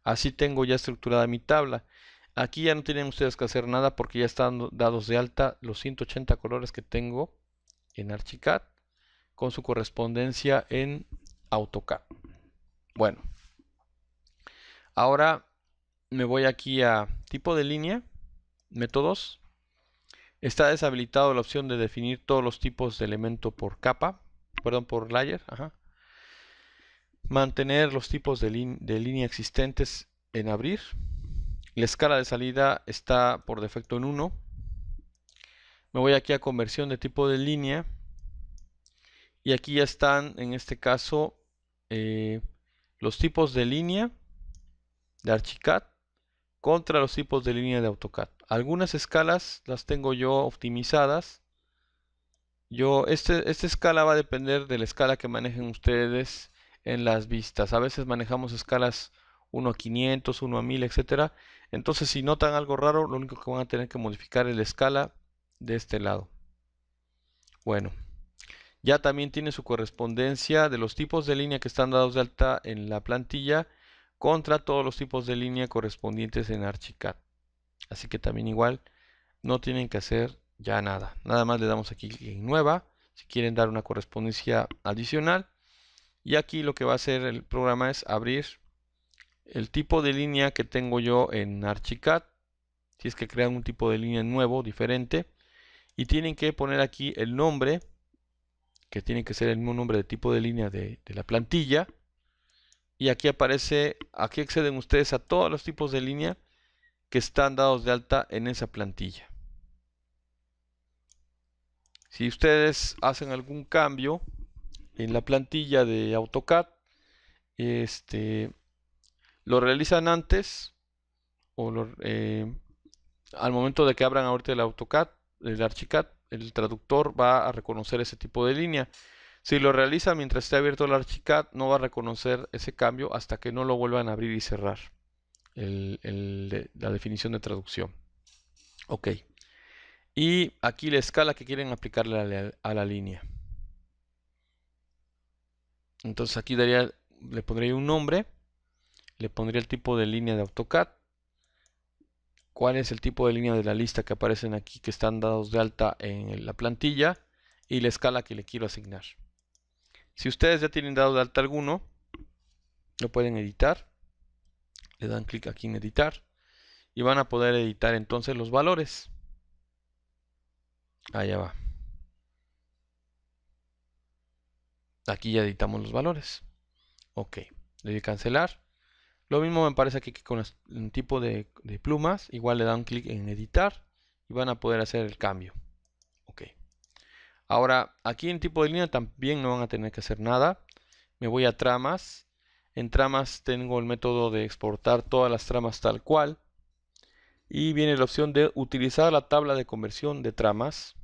Así tengo ya estructurada mi tabla. Aquí ya no tienen ustedes que hacer nada porque ya están dados de alta los 180 colores que tengo en Archicad con su correspondencia en AutoCAD. Bueno, ahora me voy aquí a tipo de línea, métodos. Está deshabilitado la opción de definir todos los tipos de elemento por capa, perdón, por layer. Ajá mantener los tipos de, línea existentes en abrir. La escala de salida está por defecto en 1. Me voy aquí a conversión de tipo de línea. Y aquí ya están, en este caso, eh, los tipos de línea de Archicad contra los tipos de línea de AutoCAD. Algunas escalas las tengo yo optimizadas. Yo, este, esta escala va a depender de la escala que manejen ustedes en las vistas. A veces manejamos escalas 1 a 500, 1 a 1000, etcétera. Entonces, si notan algo raro, lo único que van a tener que modificar es la escala de este lado. Bueno, ya también tiene su correspondencia de los tipos de línea que están dados de alta en la plantilla contra todos los tipos de línea correspondientes en Archicad. Así que también igual no tienen que hacer ya nada. Nada más le damos aquí en nueva. Si quieren dar una correspondencia adicional, y aquí lo que va a hacer el programa es abrir el tipo de línea que tengo yo en Archicad. Si es que crean un tipo de línea nuevo, diferente. Y tienen que poner aquí el nombre, que tiene que ser el mismo nombre de tipo de línea de, de la plantilla. Y aquí aparece, aquí acceden ustedes a todos los tipos de línea que están dados de alta en esa plantilla. Si ustedes hacen algún cambio, en la plantilla de AutoCAD. Este, lo realizan antes o eh, al momento de que abran ahorita el AutoCAD, el Archicad, el traductor va a reconocer ese tipo de línea. Si lo realiza mientras esté abierto el Archicad, no va a reconocer ese cambio hasta que no lo vuelvan a abrir y cerrar. la definición de traducción. Ok. Y aquí la escala que quieren aplicarle a la línea. Entonces aquí daría, le pondría un nombre, le pondría el tipo de línea de AutoCAD, cuál es el tipo de línea de la lista que aparecen aquí que están dados de alta en la plantilla y la escala que le quiero asignar. Si ustedes ya tienen dado de alta alguno, lo pueden editar. Le dan clic aquí en editar y van a poder editar entonces los valores. Allá va. Aquí ya editamos los valores. Ok, le doy cancelar. Lo mismo me parece aquí que con el tipo de, plumas, igual le dan clic en editar y van a poder hacer el cambio. Ok. Ahora, aquí en tipo de línea también no van a tener que hacer nada. Me voy a tramas. En tramas tengo el método de exportar todas las tramas tal cual. Y viene la opción de utilizar la tabla de conversión de tramas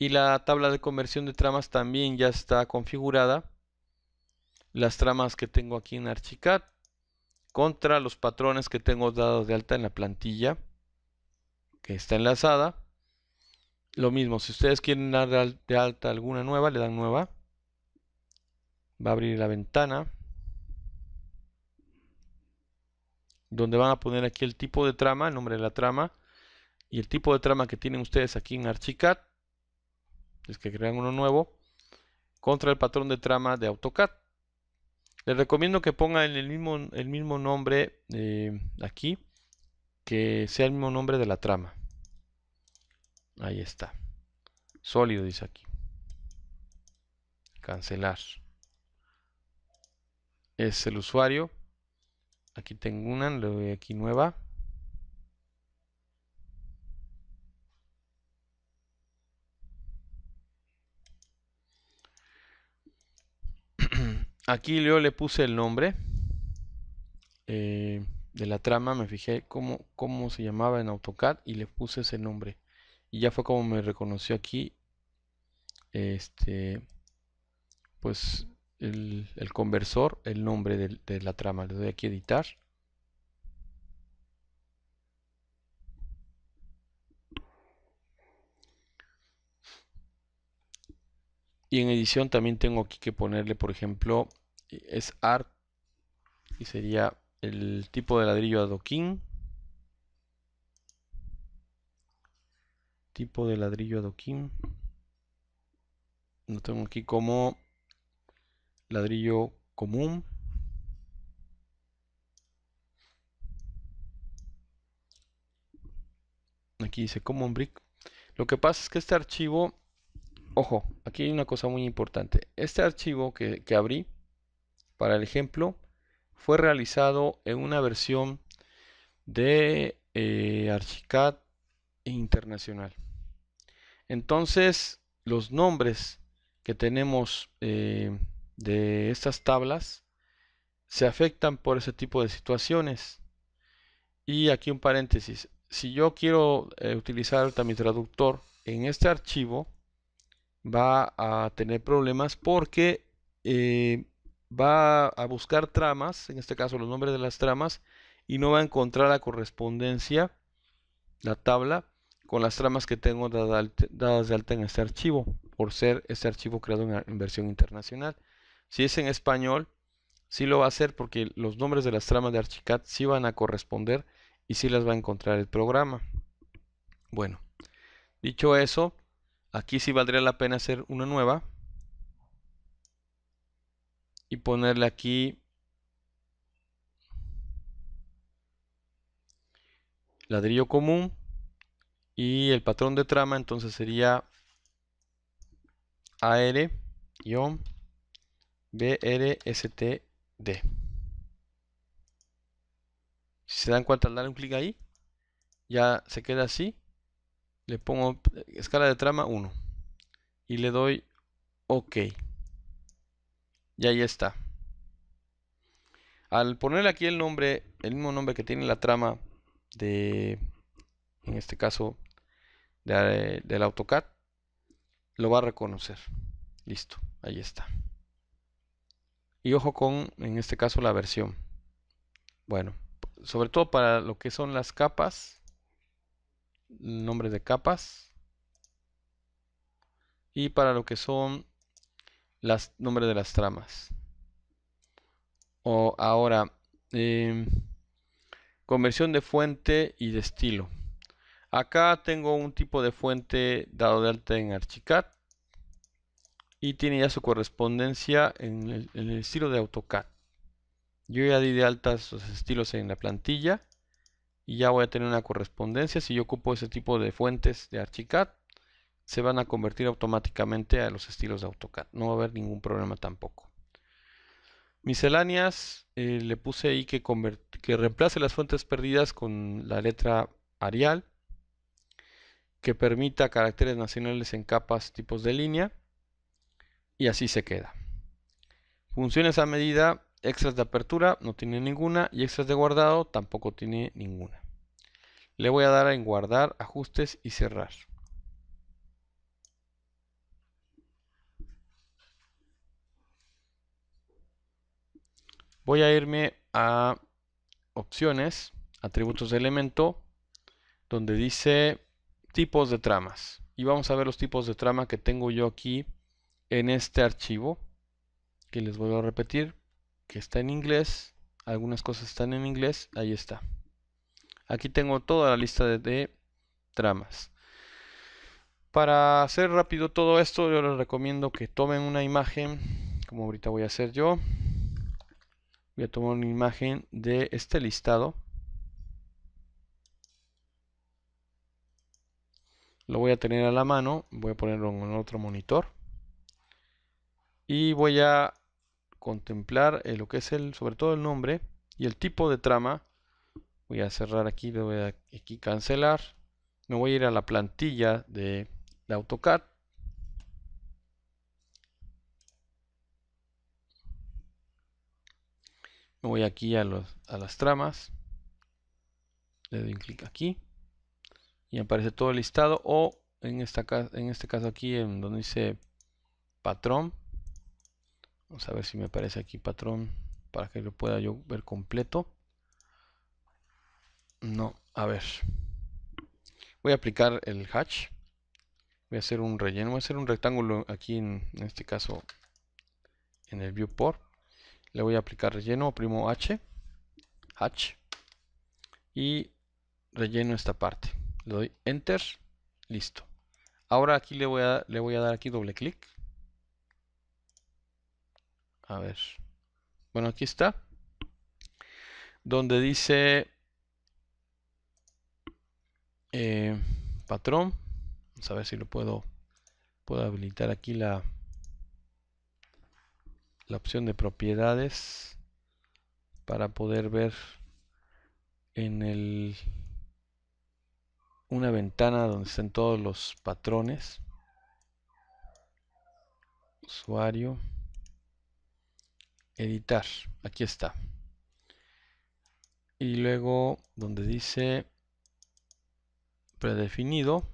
y la tabla de conversión de tramas también ya está configurada. Las tramas que tengo aquí en Archicad contra los patrones que tengo dados de alta en la plantilla que está enlazada. Lo mismo, si ustedes quieren dar de alta alguna nueva, le dan nueva. Va a abrir la ventana. Donde van a poner aquí el tipo de trama, el nombre de la trama. Y el tipo de trama que tienen ustedes aquí en Archicad es que crean uno nuevo, contra el patrón de trama de AutoCAD. Les recomiendo que pongan el mismo, el mismo nombre eh, aquí, que sea el mismo nombre de la trama. Ahí está. Sólido dice aquí. Cancelar. Es el usuario. Aquí tengo una, le doy aquí nueva. Aquí yo le puse el nombre eh, de la trama, me fijé cómo, cómo se llamaba en AutoCAD y le puse ese nombre. Y ya fue como me reconoció aquí este pues el, conversor, el nombre de, de la trama. Le doy aquí editar. Y en edición también tengo aquí que ponerle, por ejemplo, es art y sería el tipo de ladrillo adoquín tipo de ladrillo adoquín lo tengo aquí como ladrillo común aquí dice common brick lo que pasa es que este archivo ojo aquí hay una cosa muy importante este archivo que, que abrí para el ejemplo fue realizado en una versión de eh, Archicad Internacional. Entonces, los nombres que tenemos eh, de estas tablas se afectan por ese tipo de situaciones. Y aquí un paréntesis. Si yo quiero eh, utilizar mi traductor en este archivo, va a tener problemas porque va a buscar tramas, en este caso los nombres de las tramas, y no va a encontrar la correspondencia, la tabla, con las tramas que tengo dadas de alta en este archivo, por ser este archivo creado en, versión internacional. Si es en español, sí lo va a hacer porque los nombres de las tramas de Archicad sí van a corresponder y sí las va a encontrar el programa. Bueno, dicho eso, aquí sí valdría la pena hacer una nueva y ponerle aquí ladrillo común y el patrón de trama entonces sería AR-BRSTD. Si se dan cuenta al darle un clic ahí, ya se queda así. Le pongo escala de trama 1 y le doy OK. Y ahí está. Al ponerle aquí el nombre, el mismo nombre que tiene la trama de, en este caso, del AutoCAD, lo va a reconocer. Listo, ahí está. Y ojo con, en este caso, la versión. Bueno, sobre todo para lo que son las capas, nombre de capas, y para lo que son los nombres de las tramas. O ahora, em, conversión de fuente y de estilo. Acá tengo un tipo de fuente dado de alta en Archicad y tiene ya su correspondencia en el, estilo de AutoCAD. Yo ya di de alta sus estilos en la plantilla y ya voy a tener una correspondencia. Si yo ocupo ese tipo de fuentes de Archicad, se van a convertir automáticamente a los estilos de AutoCAD. No va a haber ningún problema tampoco. Misceláneas, eh, le puse ahí que, que reemplace las fuentes perdidas con la letra Arial, que permita caracteres nacionales en capas, tipos de línea, y así se queda. Funciones a medida, extras de apertura no tiene ninguna y extras de guardado tampoco tiene ninguna. Le voy a dar en guardar, ajustes y cerrar. Voy a irme a opciones, atributos de elemento, donde dice tipos de tramas. Y vamos a ver los tipos de trama que tengo yo aquí en este archivo, que les vuelvo a repetir, que está en inglés, algunas cosas están en inglés, ahí está. Aquí tengo toda la lista de, de tramas. Para hacer rápido todo esto, yo les recomiendo que tomen una imagen, como ahorita voy a hacer yo, Voy a tomar una imagen de este listado. Lo voy a tener a la mano. Voy a ponerlo en otro monitor. Y voy a contemplar eh, lo que es el, sobre todo el nombre y el tipo de trama. Voy a cerrar aquí, le voy a aquí cancelar. Me voy a ir a la plantilla de, de AutoCAD Me voy aquí a, las tramas. Le doy un clic aquí. Y aparece todo el listado. O en, este caso aquí en donde dice patrón. Vamos a ver si me aparece aquí patrón para que lo pueda yo ver completo. No, a ver. Voy a aplicar el hatch. Voy a hacer un relleno, voy a hacer un rectángulo aquí en este caso en el viewport le voy a aplicar relleno, primo H, H, y relleno esta parte. Le doy Enter, listo. Ahora aquí le voy a, le voy a dar aquí doble clic. A ver. Bueno, aquí está. Donde dice eh, patrón. Vamos a ver si lo puedo, puedo habilitar aquí la, la opción de propiedades para poder ver en el una ventana donde están todos los patrones usuario editar aquí está y luego donde dice predefinido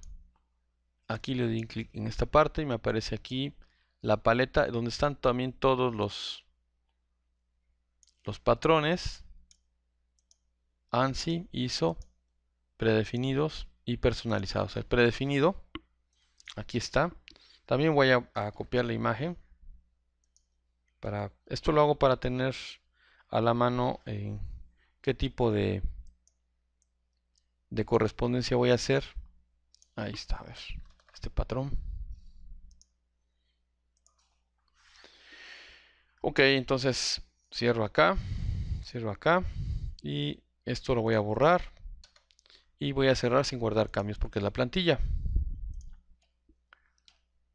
aquí le doy clic en esta parte y me aparece aquí la paleta donde están también todos los, los patrones ANSI, ISO, predefinidos y personalizados. El predefinido, aquí está. También voy a, copiar la imagen. Para, esto lo hago para tener a la mano eh, qué tipo de, de correspondencia voy a hacer. Ahí está, a ver, este patrón. Ok, entonces cierro acá, cierro acá y esto lo voy a borrar y voy a cerrar sin guardar cambios porque es la plantilla.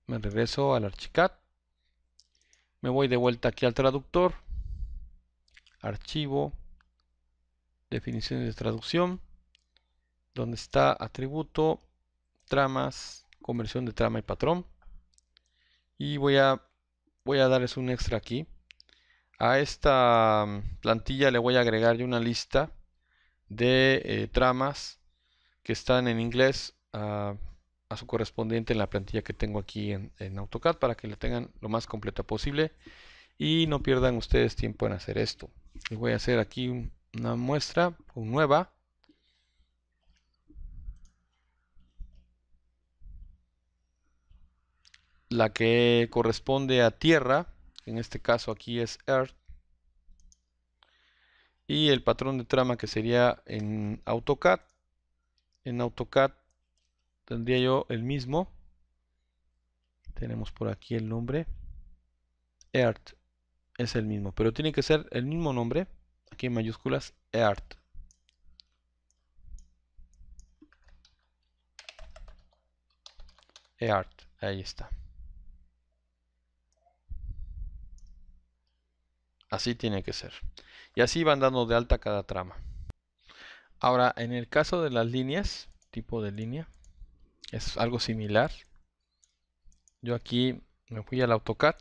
Me regreso al Archicad, me voy de vuelta aquí al traductor, archivo, definiciones de traducción, donde está atributo, tramas, conversión de trama y patrón. Y voy a, voy a darles un extra aquí a esta mm, plantilla le voy a agregar una lista de eh, tramas que están en inglés a su correspondiente en la plantilla que tengo aquí en, AutoCAD para que la tengan lo más completa posible y no pierdan ustedes tiempo en hacer esto. Les voy a hacer aquí una muestra nueva. La que corresponde a tierra en este caso aquí es Earth, y el patrón de trama que sería en AutoCAD. En AutoCAD tendría yo el mismo. Tenemos por aquí el nombre. Earth es el mismo, pero tiene que ser el mismo nombre, aquí en mayúsculas, Earth. Earth, ahí está. Así tiene que ser. Y así van dando de alta cada trama. Ahora, en el caso de las líneas, tipo de línea, es algo similar. Yo aquí me fui al AutoCAD.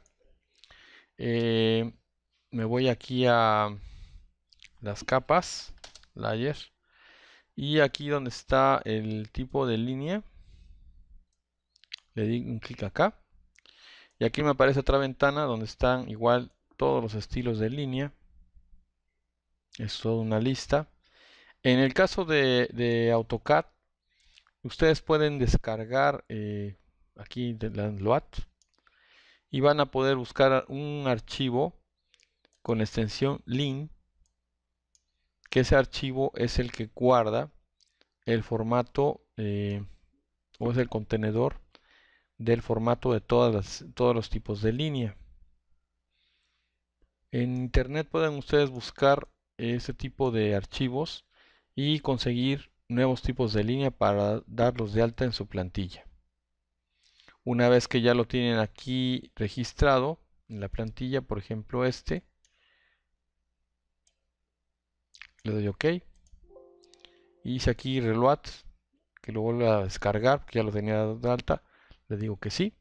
Eh, me voy aquí a las capas, layer. Y aquí donde está el tipo de línea, le di un clic acá. Y aquí me aparece otra ventana donde están igual todos los estilos de línea. Es toda una lista. En el caso de, AutoCAD, ustedes pueden descargar eh, aquí de la y van a poder buscar un archivo con extensión lin que ese archivo es el que guarda el formato eh, o es el contenedor del formato de todas todos los tipos de línea en internet pueden ustedes buscar este tipo de archivos y conseguir nuevos tipos de línea para darlos de alta en su plantilla. Una vez que ya lo tienen aquí registrado en la plantilla, por ejemplo este, le doy OK. Hice aquí reload, que lo vuelve a descargar, porque ya lo tenía de alta, le digo que sí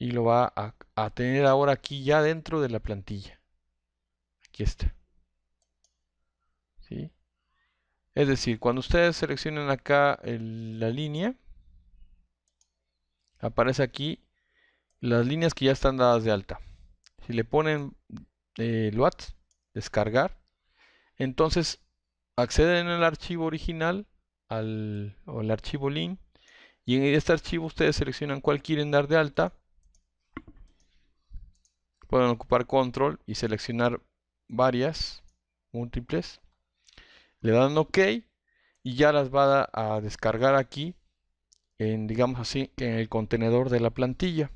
y lo va a, tener ahora aquí ya dentro de la plantilla. Aquí está. ¿Sí? Es decir, cuando ustedes seleccionan acá la línea, aparece aquí las líneas que ya están dadas de alta. Si le ponen eh, LUAT, descargar, entonces acceden al archivo original al, o al archivo link y en este archivo ustedes seleccionan cuál quieren dar de alta pueden ocupar control y seleccionar varias, múltiples. Le dan OK y ya las va a descargar aquí, en, digamos así, en el contenedor de la plantilla.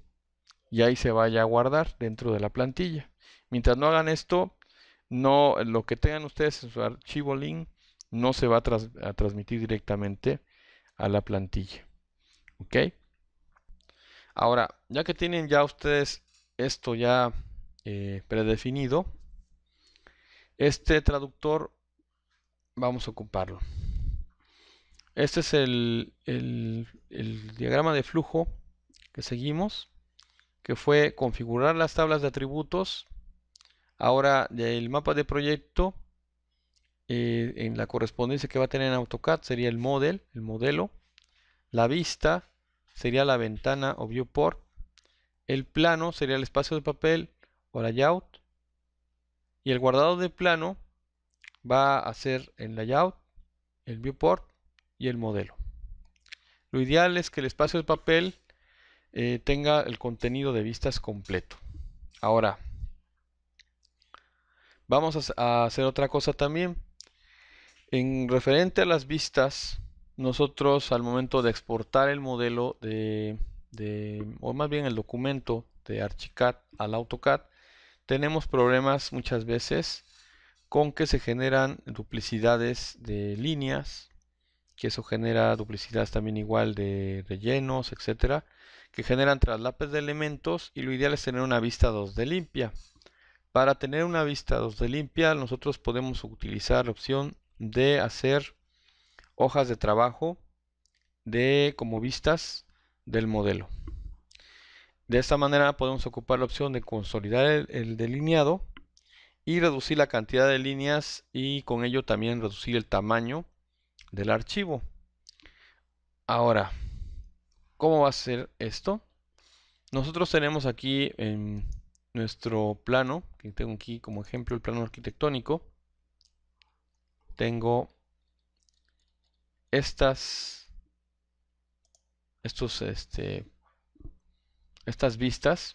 Y ahí se vaya a guardar dentro de la plantilla. Mientras no hagan esto, no lo que tengan ustedes en su archivo link no se va a, a transmitir directamente a la plantilla. ¿Ok? Ahora, ya que tienen ya ustedes esto ya eh, predefinido, este traductor vamos a ocuparlo. Este es el, diagrama de flujo que seguimos, que fue configurar las tablas de atributos, ahora del mapa de proyecto, eh, en la correspondencia que va a tener en AutoCAD sería el model, el modelo, la vista sería la ventana o viewport, el plano sería el espacio de papel o layout. Y el guardado de plano va a ser el layout, el viewport y el modelo. Lo ideal es que el espacio de papel eh, tenga el contenido de vistas completo. Ahora, vamos a hacer otra cosa también. En referente a las vistas, nosotros al momento de exportar el modelo de o más bien el documento de Archicad al AutoCAD, tenemos problemas muchas veces con que se generan duplicidades de líneas, que eso genera duplicidades también igual de rellenos, etcétera, que generan traslapes de elementos y lo ideal es tener una vista 2D limpia. Para tener una vista 2D limpia, nosotros podemos utilizar la opción de hacer hojas de trabajo de como vistas del modelo. De esta manera podemos ocupar la opción de consolidar el, delineado y reducir la cantidad de líneas y con ello también reducir el tamaño del archivo. Ahora, ¿cómo va a ser esto? Nosotros tenemos aquí en nuestro plano, que tengo aquí como ejemplo el plano arquitectónico, tengo estas estos, este, estas vistas.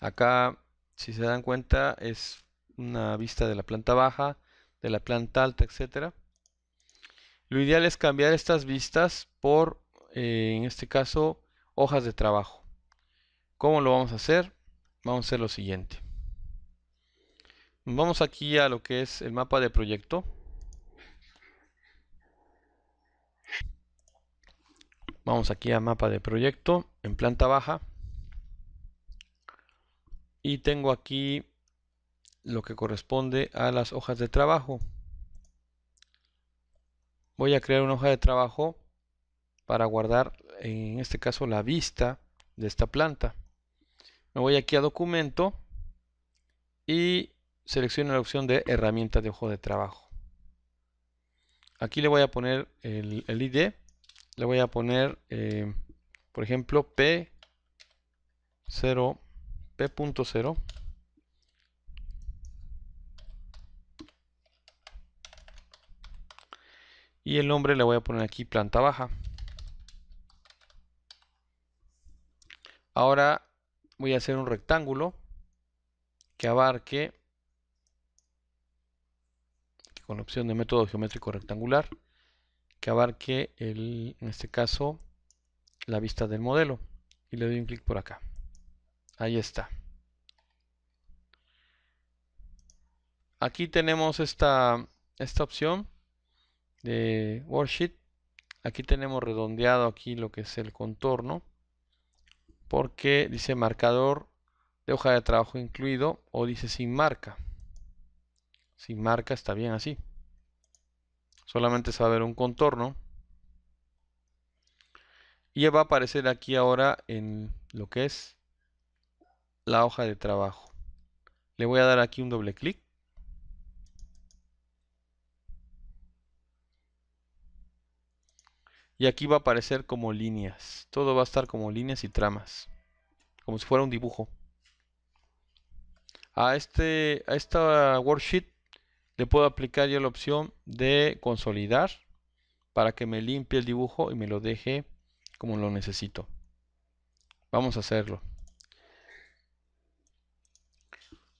Acá, si se dan cuenta, es una vista de la planta baja, de la planta alta, etcétera. Lo ideal es cambiar estas vistas por, eh, en este caso, hojas de trabajo. ¿Cómo lo vamos a hacer? Vamos a hacer lo siguiente. Vamos aquí a lo que es el mapa de proyecto. Vamos aquí a mapa de proyecto, en planta baja. Y tengo aquí lo que corresponde a las hojas de trabajo. Voy a crear una hoja de trabajo para guardar, en este caso, la vista de esta planta. Me voy aquí a documento y selecciono la opción de herramienta de hoja de trabajo. Aquí le voy a poner el, el ID le voy a poner, eh, por ejemplo, P0, P.0. Y el nombre le voy a poner aquí planta baja. Ahora voy a hacer un rectángulo que abarque con la opción de método geométrico rectangular que abarque el, en este caso la vista del modelo y le doy un clic por acá ahí está aquí tenemos esta, esta opción de worksheet aquí tenemos redondeado aquí lo que es el contorno porque dice marcador de hoja de trabajo incluido o dice sin marca sin marca está bien así solamente se va a ver un contorno y va a aparecer aquí ahora en lo que es la hoja de trabajo le voy a dar aquí un doble clic y aquí va a aparecer como líneas todo va a estar como líneas y tramas como si fuera un dibujo a este a esta worksheet le puedo aplicar ya la opción de consolidar para que me limpie el dibujo y me lo deje como lo necesito. Vamos a hacerlo.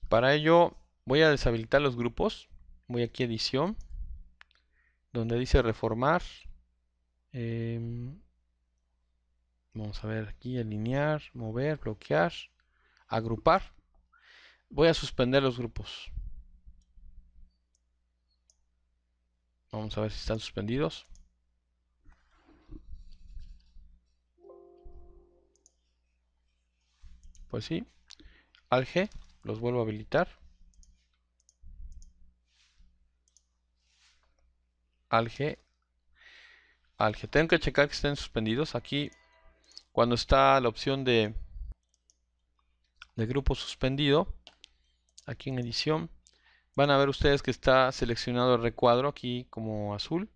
Para ello voy a deshabilitar los grupos. Voy aquí a edición, donde dice reformar. Em, vamos a ver aquí, alinear, mover, bloquear, agrupar. Voy a suspender los grupos. Vamos a ver si están suspendidos. Pues sí. Alge, los vuelvo a habilitar. Alge. Alge. Tengo que checar que estén suspendidos. Aquí, cuando está la opción de, de grupo suspendido, aquí en edición, Van a ver ustedes que está seleccionado el recuadro aquí como azul.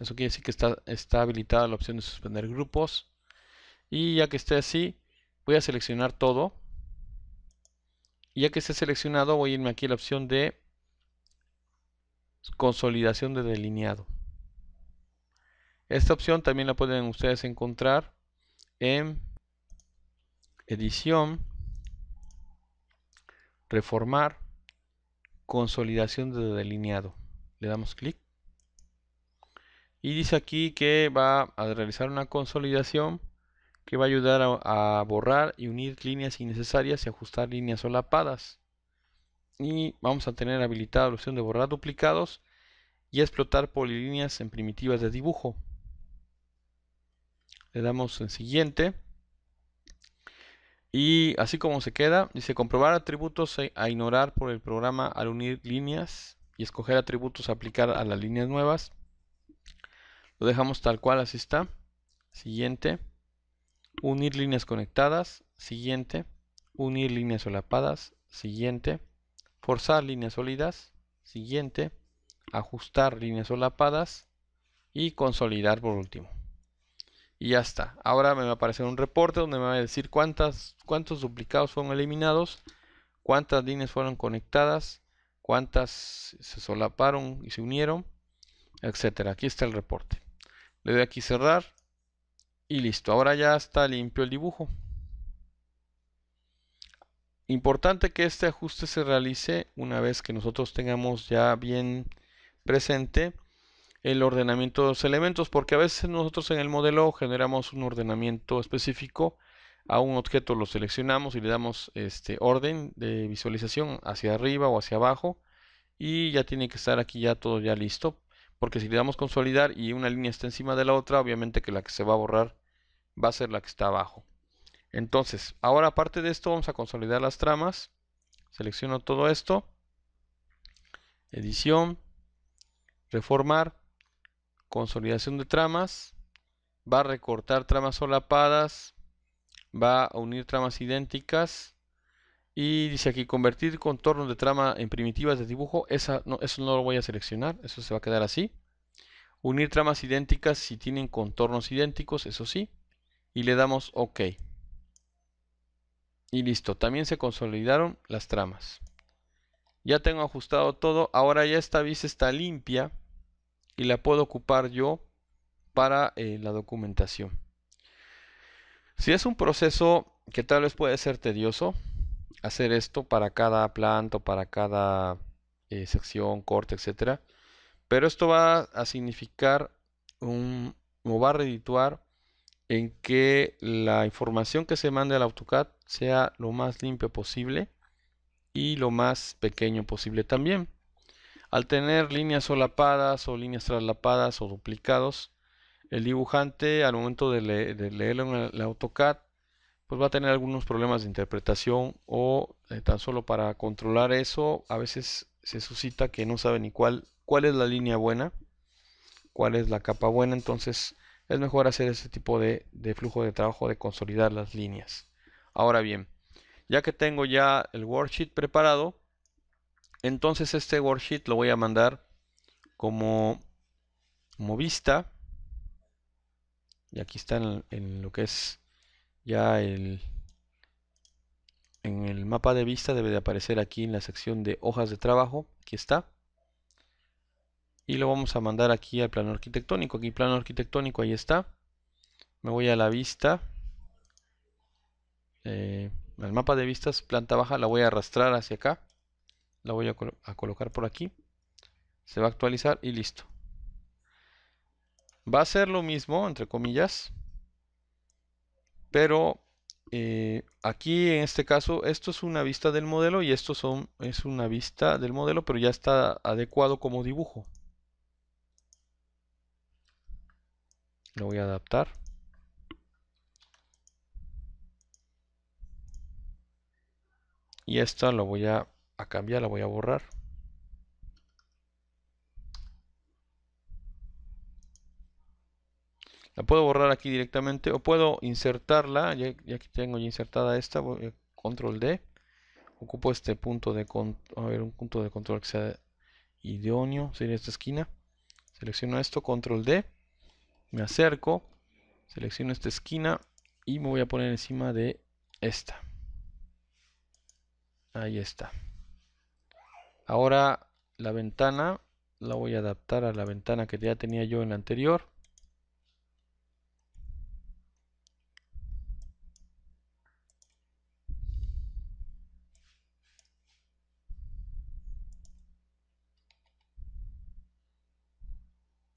Eso quiere decir que está, está habilitada la opción de suspender grupos. Y ya que esté así, voy a seleccionar todo. Y ya que esté seleccionado, voy a irme aquí a la opción de consolidación de delineado. Esta opción también la pueden ustedes encontrar en edición, reformar, consolidación de delineado. Le damos clic. Y dice aquí que va a realizar una consolidación que va a ayudar a, borrar y unir líneas innecesarias y ajustar líneas solapadas. Y vamos a tener habilitada la opción de borrar duplicados y explotar polilíneas en primitivas de dibujo. Le damos en siguiente. Y así como se queda, dice comprobar atributos e a ignorar por el programa al unir líneas y escoger atributos a aplicar a las líneas nuevas. Lo dejamos tal cual, así está. Siguiente. Unir líneas conectadas. Siguiente. Unir líneas solapadas. Siguiente. Forzar líneas sólidas. Siguiente. Ajustar líneas solapadas. Y consolidar por último. Y ya está. Ahora me va a aparecer un reporte donde me va a decir cuántas, cuántos duplicados fueron eliminados, cuántas líneas fueron conectadas, cuántas se solaparon y se unieron, etcétera. Aquí está el reporte. Le doy aquí cerrar y listo. Ahora ya está limpio el dibujo. Importante que este ajuste se realice una vez que nosotros tengamos ya bien presente el ordenamiento de los elementos, porque a veces nosotros en el modelo generamos un ordenamiento específico a un objeto, lo seleccionamos y le damos este orden de visualización hacia arriba o hacia abajo y ya tiene que estar aquí ya todo ya listo, porque si le damos consolidar y una línea está encima de la otra, obviamente que la que se va a borrar va a ser la que está abajo. Entonces, ahora aparte de esto vamos a consolidar las tramas. Selecciono todo esto. Edición, reformar consolidación de tramas, va a recortar tramas solapadas, va a unir tramas idénticas y dice aquí convertir contornos de trama en primitivas de dibujo, Esa, eso no lo voy a seleccionar, eso se va a quedar así. Unir tramas idénticas si tienen contornos idénticos, eso sí, y le damos OK. Y listo, también se consolidaron las tramas. Ya tengo ajustado todo, ahora ya esta vista está limpia y la puedo ocupar yo para eh, la documentación. Si es un proceso que tal vez puede ser tedioso, hacer esto para cada planta, para cada eh, sección, corte, etcétera, pero esto va a significar un, o va a redituar en que la información que se mande al AutoCAD sea lo más limpio posible y lo más pequeño posible también. Al tener líneas solapadas o líneas traslapadas o duplicados, el dibujante al momento de, leerlo en el AutoCAD, pues va a tener algunos problemas de interpretación o eh, tan solo para controlar eso, a veces se suscita que no sabe ni cuál, cuál es la línea buena, cuál es la capa buena, entonces es mejor hacer ese tipo de, de flujo de trabajo de consolidar las líneas. Ahora bien, ya que tengo ya el worksheet preparado, entonces este worksheet lo voy a mandar como, vista. Y aquí está en, lo que es ya el... En el mapa de vista debe de aparecer aquí en la sección de hojas de trabajo. Aquí está. Y lo vamos a mandar aquí al plano arquitectónico. Aquí plano arquitectónico, ahí está. Me voy a la vista. Eh, al mapa de vistas, planta baja, la voy a arrastrar hacia acá la voy a, colocar por aquí se va a actualizar y listo va a ser lo mismo entre comillas pero eh, aquí en este caso esto es una vista del modelo y esto son, es una vista del modelo pero ya está adecuado como dibujo lo voy a adaptar y esta lo voy a a cambiar, la voy a borrar. La puedo borrar aquí directamente o puedo insertarla, ya, que tengo ya insertada esta, control D. Ocupo este punto de, a ver, un punto de control que sea idóneo, sería esta esquina. Selecciono esto, control D, me acerco, selecciono esta esquina y me voy a poner encima de esta. Ahí está. Ahora la ventana la voy a adaptar a la ventana que ya tenía yo en la anterior.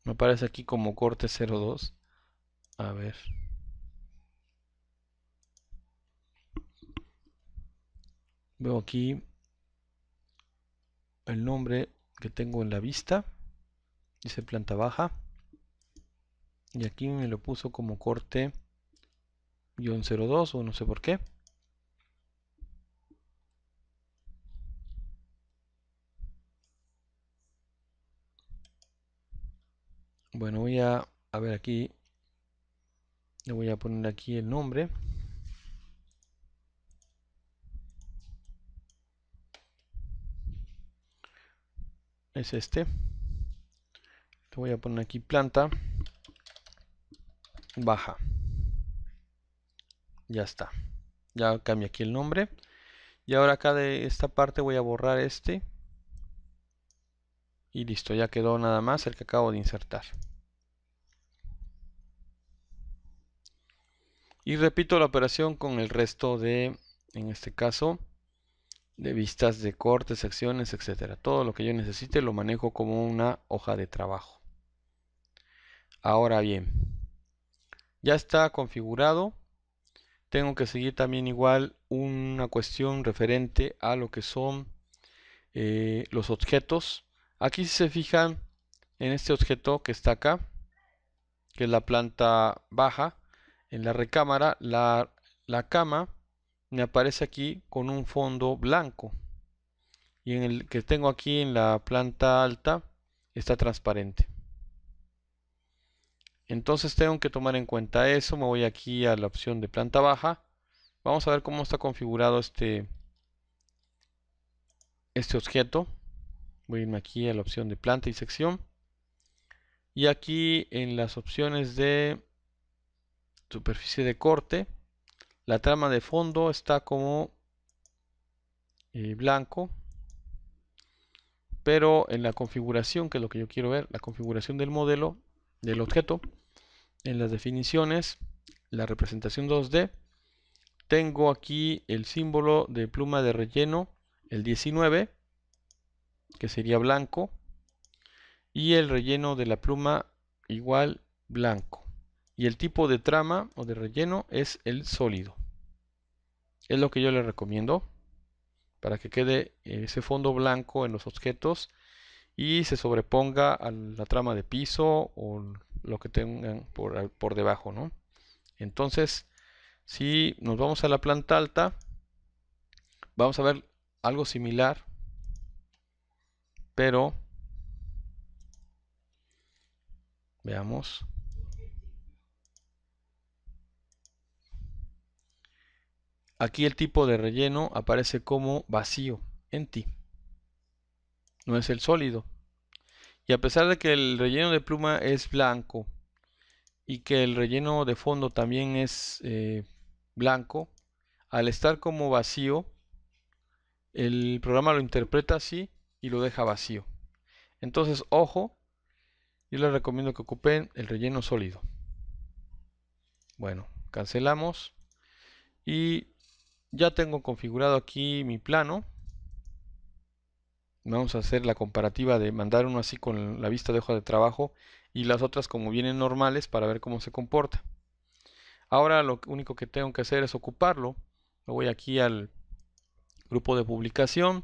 Me parece aquí como corte 02. A ver. Veo aquí el nombre que tengo en la vista, dice planta baja, y aquí me lo puso como corte 02 o no sé por qué. Bueno, voy a, a ver aquí, le voy a poner aquí el nombre. es este. voy a poner aquí planta baja. Ya está. Ya cambia aquí el nombre. Y ahora acá de esta parte voy a borrar este. Y listo, ya quedó nada más el que acabo de insertar. Y repito la operación con el resto de, en este caso, de vistas de cortes secciones, etcétera. Todo lo que yo necesite lo manejo como una hoja de trabajo. Ahora bien, ya está configurado. Tengo que seguir también igual una cuestión referente a lo que son eh, los objetos. Aquí si se fijan en este objeto que está acá, que es la planta baja, en la recámara, la, la cama me aparece aquí con un fondo blanco y en el que tengo aquí en la planta alta está transparente entonces tengo que tomar en cuenta eso me voy aquí a la opción de planta baja vamos a ver cómo está configurado este este objeto voy a irme aquí a la opción de planta y sección y aquí en las opciones de superficie de corte la trama de fondo está como eh, blanco. Pero en la configuración, que es lo que yo quiero ver, la configuración del modelo, del objeto, en las definiciones, la representación 2D, tengo aquí el símbolo de pluma de relleno, el 19, que sería blanco, y el relleno de la pluma igual blanco y el tipo de trama o de relleno es el sólido. Es lo que yo le recomiendo para que quede eh, ese fondo blanco en los objetos y se sobreponga a la trama de piso o lo que tengan por, debajo. Entonces, si nos vamos a la planta alta, vamos a ver algo similar, pero veamos. Aquí el tipo de relleno aparece como vacío, en ti No es el sólido. Y a pesar de que el relleno de pluma es blanco y que el relleno de fondo también es eh, blanco, al estar como vacío, el programa lo interpreta así y lo deja vacío. Entonces, ojo, yo les recomiendo que ocupen el relleno sólido. Bueno, cancelamos y ya tengo configurado aquí mi plano. Vamos a hacer la comparativa de mandar uno así con la vista de hoja de trabajo y las otras como vienen normales para ver cómo se comporta. Ahora lo único que tengo que hacer es ocuparlo. Me voy aquí al grupo de publicación.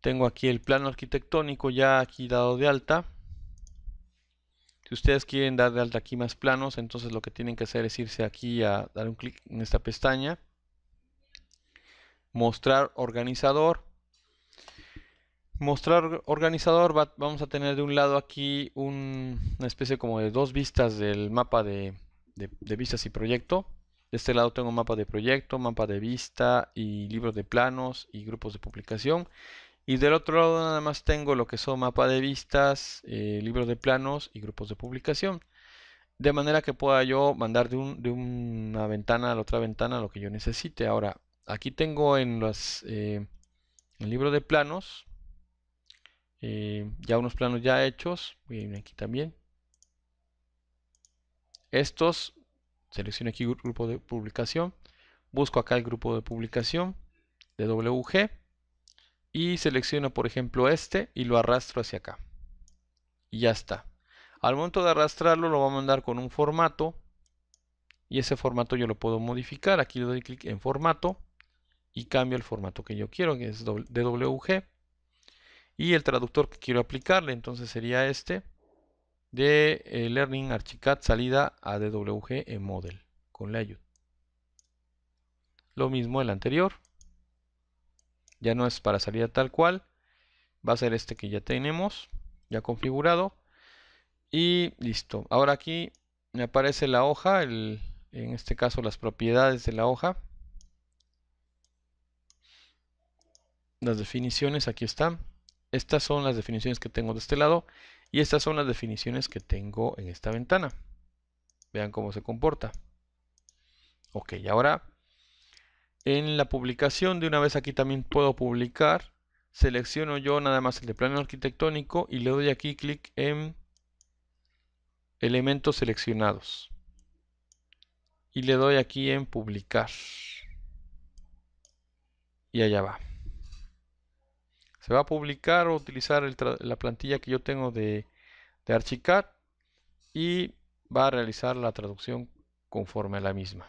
Tengo aquí el plano arquitectónico ya aquí dado de alta. Si ustedes quieren dar de alta aquí más planos, entonces lo que tienen que hacer es irse aquí a dar un clic en esta pestaña mostrar organizador. Mostrar organizador, vamos a tener de un lado aquí una especie como de dos vistas del mapa de, de, vistas y proyecto. De este lado tengo mapa de proyecto, mapa de vista y libros de planos y grupos de publicación. Y del otro lado nada más tengo lo que son mapa de vistas, eh, libros de planos y grupos de publicación. De manera que pueda yo mandar de, de una ventana a la otra ventana lo que yo necesite. Ahora, aquí tengo en, las, eh, el libro de planos eh, ya unos planos ya hechos. Voy a aquí también. Estos, selecciono aquí grupo de publicación. Busco acá el grupo de publicación de WG. Y selecciono, por ejemplo, este y lo arrastro hacia acá. Y ya está. Al momento de arrastrarlo, lo va a mandar con un formato. Y ese formato yo lo puedo modificar. Aquí le doy clic en formato y cambio el formato que yo quiero, que es DWG. Y el traductor que quiero aplicarle, entonces sería este, de eh, Learning Archicad salida a DWG en Model, con la Lo mismo el anterior. Ya no es para salida tal cual. Va a ser este que ya tenemos, ya configurado. Y listo. Ahora aquí me aparece la hoja, en este caso las propiedades de la hoja las definiciones, aquí están. Estas son las definiciones que tengo de este lado y estas son las definiciones que tengo en esta ventana. Vean cómo se comporta. Ok, ahora en la publicación, de una vez aquí también puedo publicar. Selecciono yo nada más el de plano arquitectónico y le doy aquí clic en elementos seleccionados. Y le doy aquí en publicar. Y allá va se va a publicar o utilizar la plantilla que yo tengo de, de Archicad y va a realizar la traducción conforme a la misma.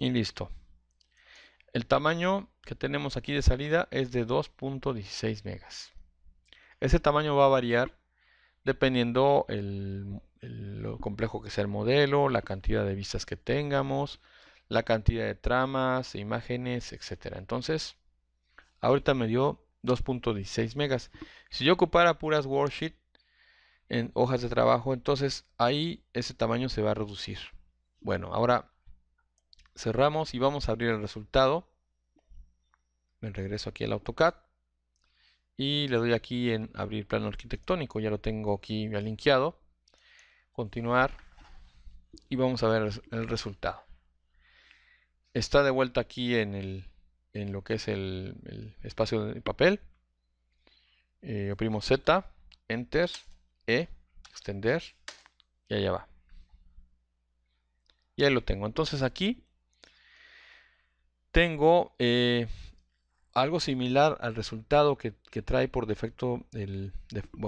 Y listo. El tamaño que tenemos aquí de salida es de 2.16 megas. Ese tamaño va a variar dependiendo lo complejo que sea el modelo, la cantidad de vistas que tengamos, la cantidad de tramas, imágenes, etc. Entonces, ahorita me dio 2.16 megas. Si yo ocupara puras worksheet en hojas de trabajo, entonces ahí ese tamaño se va a reducir. Bueno, ahora cerramos y vamos a abrir el resultado. Me regreso aquí al AutoCAD y le doy aquí en abrir plano arquitectónico, ya lo tengo aquí ya linkeado, continuar y vamos a ver el resultado. Está de vuelta aquí en, el, en lo que es el, espacio de papel, eh, oprimo Z, Enter, E, extender y allá va. Y ahí lo tengo. Entonces aquí tengo... Eh, algo similar al resultado que, trae por defecto, el,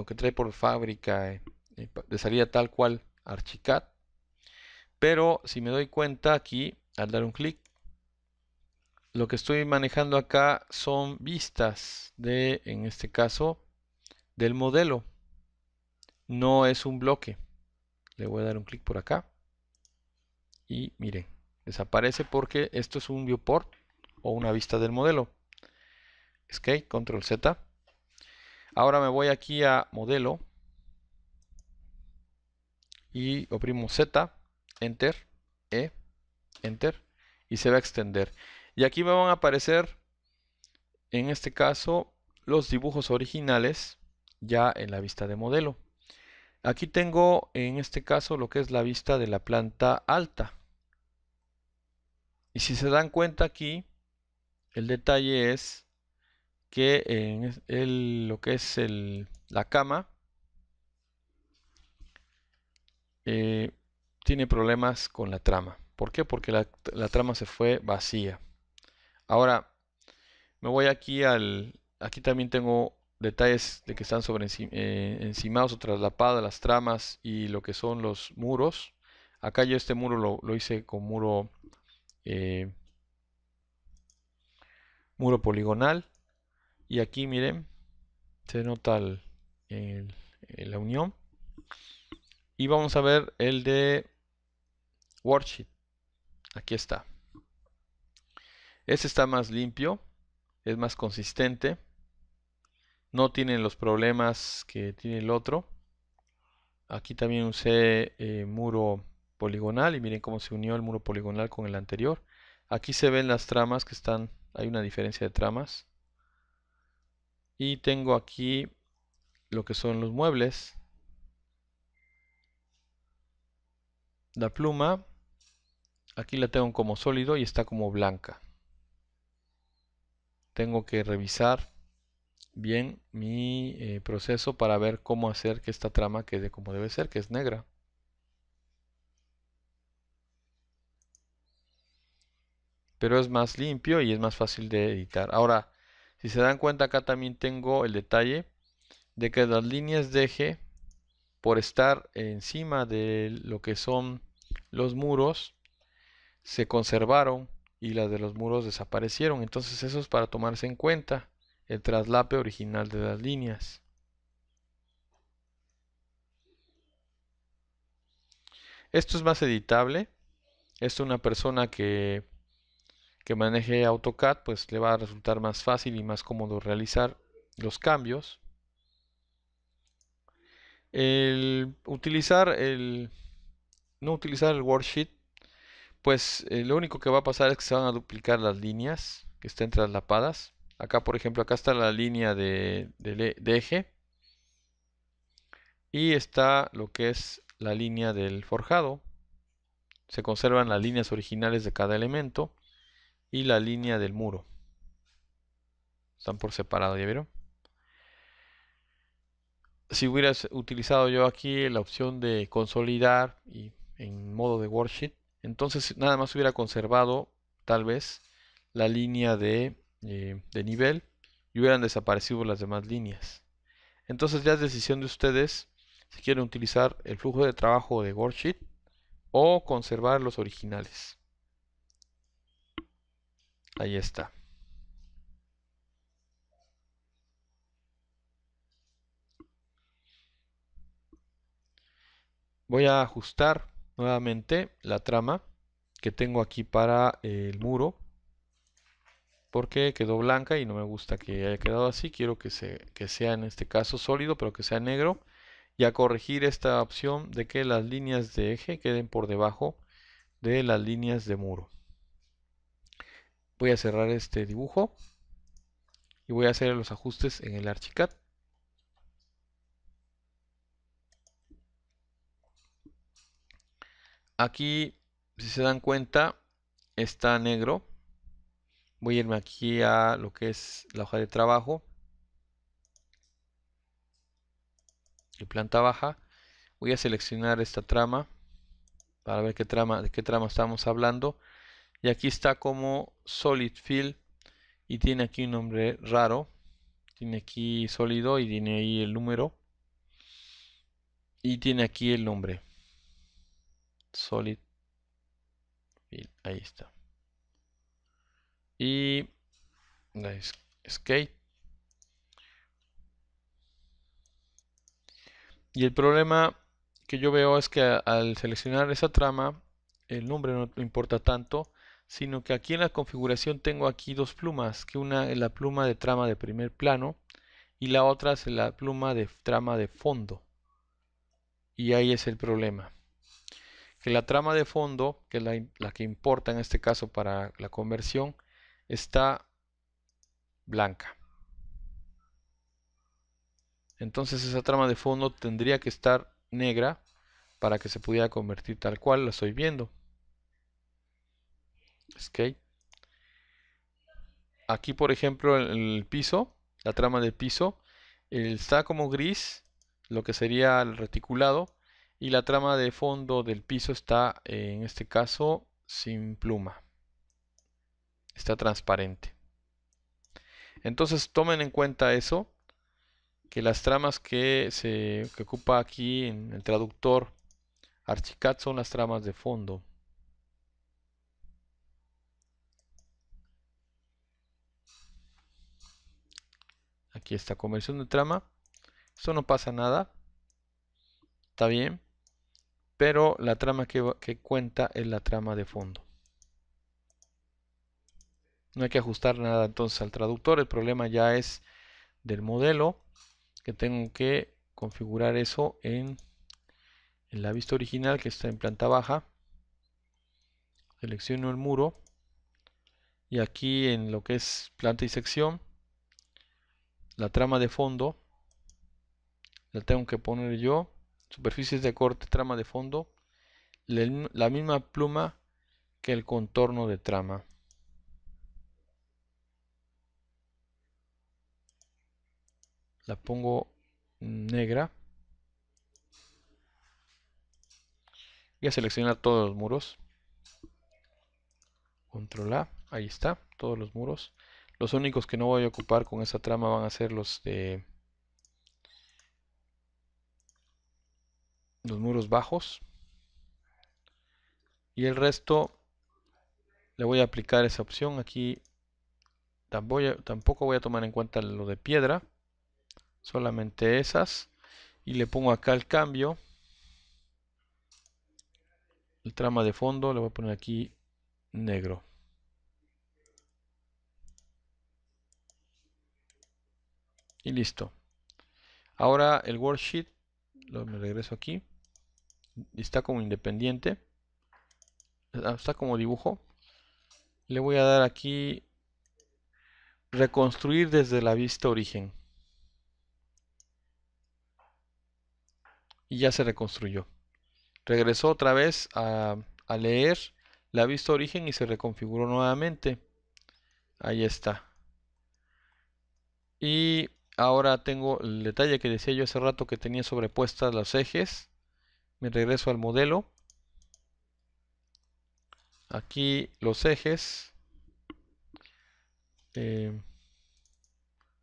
que trae por fábrica de eh, eh, salida tal cual Archicad. Pero si me doy cuenta aquí, al dar un clic, lo que estoy manejando acá son vistas de, en este caso, del modelo. No es un bloque. Le voy a dar un clic por acá. Y miren, desaparece porque esto es un viewport o una vista del modelo. Escape, Control Z. Ahora me voy aquí a modelo y oprimo Z, Enter, E, Enter y se va a extender. Y aquí me van a aparecer, en este caso, los dibujos originales ya en la vista de modelo. Aquí tengo en este caso lo que es la vista de la planta alta. Y si se dan cuenta aquí, el detalle es que en lo que es la cama eh, tiene problemas con la trama. ¿Por qué? Porque la, trama se fue vacía. Ahora, me voy aquí al... Aquí también tengo detalles de que están sobre eh, encimados o traslapadas las tramas y lo que son los muros. Acá yo este muro lo, hice con muro... Eh, muro poligonal y aquí, miren, se nota la unión. Y vamos a ver el de Worksheet. Aquí está. Este está más limpio, es más consistente. No tiene los problemas que tiene el otro. Aquí también usé eh, muro poligonal y miren cómo se unió el muro poligonal con el anterior. Aquí se ven las tramas que están, hay una diferencia de tramas y tengo aquí lo que son los muebles la pluma aquí la tengo como sólido y está como blanca tengo que revisar bien mi eh, proceso para ver cómo hacer que esta trama quede como debe ser que es negra pero es más limpio y es más fácil de editar ahora si se dan cuenta acá también tengo el detalle de que las líneas de eje por estar encima de lo que son los muros se conservaron y las de los muros desaparecieron. Entonces eso es para tomarse en cuenta el traslape original de las líneas. Esto es más editable. Esto es una persona que que maneje AutoCAD, pues le va a resultar más fácil y más cómodo realizar los cambios. El utilizar el no utilizar el worksheet, pues eh, lo único que va a pasar es que se van a duplicar las líneas que estén traslapadas. Acá, por ejemplo, acá está la línea de eje y está lo que es la línea del forjado. Se conservan las líneas originales de cada elemento y la línea del muro. Están por separado, ¿ya vieron? Si hubieras utilizado yo aquí la opción de consolidar y en modo de worksheet, entonces nada más hubiera conservado tal vez la línea de, eh, de nivel y hubieran desaparecido las demás líneas. Entonces ya es decisión de ustedes si quieren utilizar el flujo de trabajo de worksheet o conservar los originales. Ahí está. Voy a ajustar nuevamente la trama que tengo aquí para el muro porque quedó blanca y no me gusta que haya quedado así. Quiero que, sea en este caso sólido, pero que sea negro. Y a corregir esta opción de que las líneas de eje queden por debajo de las líneas de muro voy a cerrar este dibujo y voy a hacer los ajustes en el Archicad. Aquí, si se dan cuenta, está negro. Voy a irme aquí a lo que es la hoja de trabajo. Y planta baja. Voy a seleccionar esta trama para ver qué trama, de qué trama estamos hablando. Y aquí está como solid fill y tiene aquí un nombre raro tiene aquí sólido y tiene ahí el número y tiene aquí el nombre solid fill ahí está y la skate y el problema que yo veo es que al seleccionar esa trama el nombre no importa tanto sino que aquí en la configuración tengo aquí dos plumas, que una es la pluma de trama de primer plano y la otra es la pluma de trama de fondo. Y ahí es el problema. Que la trama de fondo, que es la, la que importa en este caso para la conversión, está blanca. Entonces esa trama de fondo tendría que estar negra para que se pudiera convertir tal cual la estoy viendo. Aquí, por ejemplo, el, piso, la trama del piso, eh, está como gris, lo que sería el reticulado, y la trama de fondo del piso está, eh, en este caso, sin pluma. Está transparente. Entonces tomen en cuenta eso, que las tramas que se ocupa aquí en el traductor Archicad son las tramas de fondo. Aquí está conversión de trama. Eso no pasa nada. Está bien. Pero la trama que, cuenta es la trama de fondo. No hay que ajustar nada entonces al traductor. El problema ya es del modelo. Que tengo que configurar eso en, en la vista original que está en planta baja. Selecciono el muro. Y aquí en lo que es planta y sección la trama de fondo la tengo que poner yo superficies de corte trama de fondo la misma pluma que el contorno de trama la pongo negra voy a seleccionar todos los muros control A, ahí está, todos los muros los únicos que no voy a ocupar con esa trama van a ser los de los muros bajos. Y el resto le voy a aplicar esa opción. Aquí tampoco voy a tomar en cuenta lo de piedra. Solamente esas. Y le pongo acá el cambio. El trama de fondo le voy a poner aquí negro. Y listo. Ahora el worksheet, lo me regreso aquí, está como independiente, ah, está como dibujo. Le voy a dar aquí reconstruir desde la vista origen. Y ya se reconstruyó. Regresó otra vez a, a leer la vista origen y se reconfiguró nuevamente. Ahí está. Y ahora tengo el detalle que decía yo hace rato que tenía sobrepuestas los ejes me regreso al modelo aquí los ejes eh,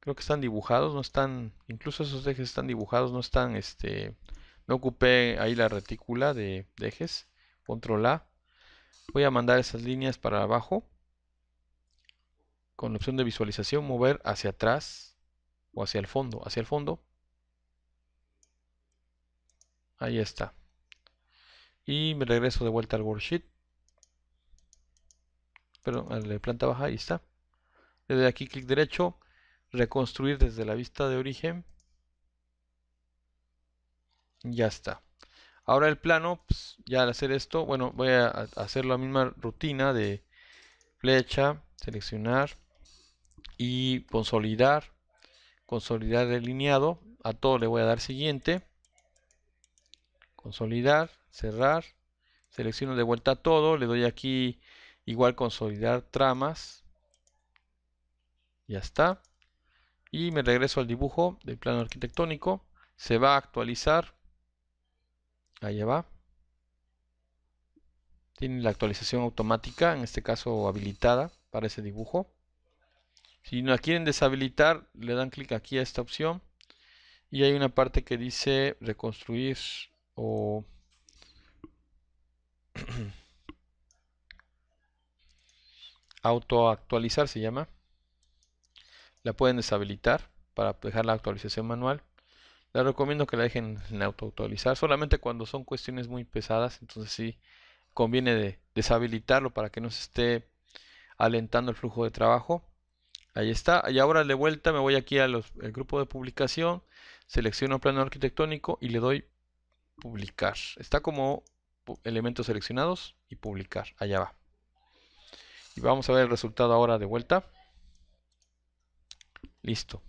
creo que están dibujados no están incluso esos ejes están dibujados no están este no ocupé ahí la retícula de, de ejes control A voy a mandar esas líneas para abajo con la opción de visualización mover hacia atrás o hacia el fondo, hacia el fondo. Ahí está. Y me regreso de vuelta al worksheet. Perdón, a la planta baja, ahí está. Desde aquí clic derecho, reconstruir desde la vista de origen. Ya está. Ahora el plano, pues, ya al hacer esto, bueno, voy a hacer la misma rutina de flecha, seleccionar y consolidar consolidar delineado, a todo le voy a dar siguiente, consolidar, cerrar, selecciono de vuelta todo, le doy aquí igual consolidar tramas, ya está, y me regreso al dibujo del plano arquitectónico, se va a actualizar, ahí va, tiene la actualización automática, en este caso habilitada para ese dibujo. Si la quieren deshabilitar, le dan clic aquí a esta opción. Y hay una parte que dice reconstruir o... autoactualizar se llama. La pueden deshabilitar para dejar la actualización manual. Les recomiendo que la dejen en autoactualizar. Solamente cuando son cuestiones muy pesadas. Entonces sí conviene deshabilitarlo para que no se esté alentando el flujo de trabajo. Ahí está. Y ahora de vuelta me voy aquí al grupo de publicación, selecciono plano arquitectónico y le doy publicar. Está como elementos seleccionados y publicar. Allá va. Y vamos a ver el resultado ahora de vuelta. Listo.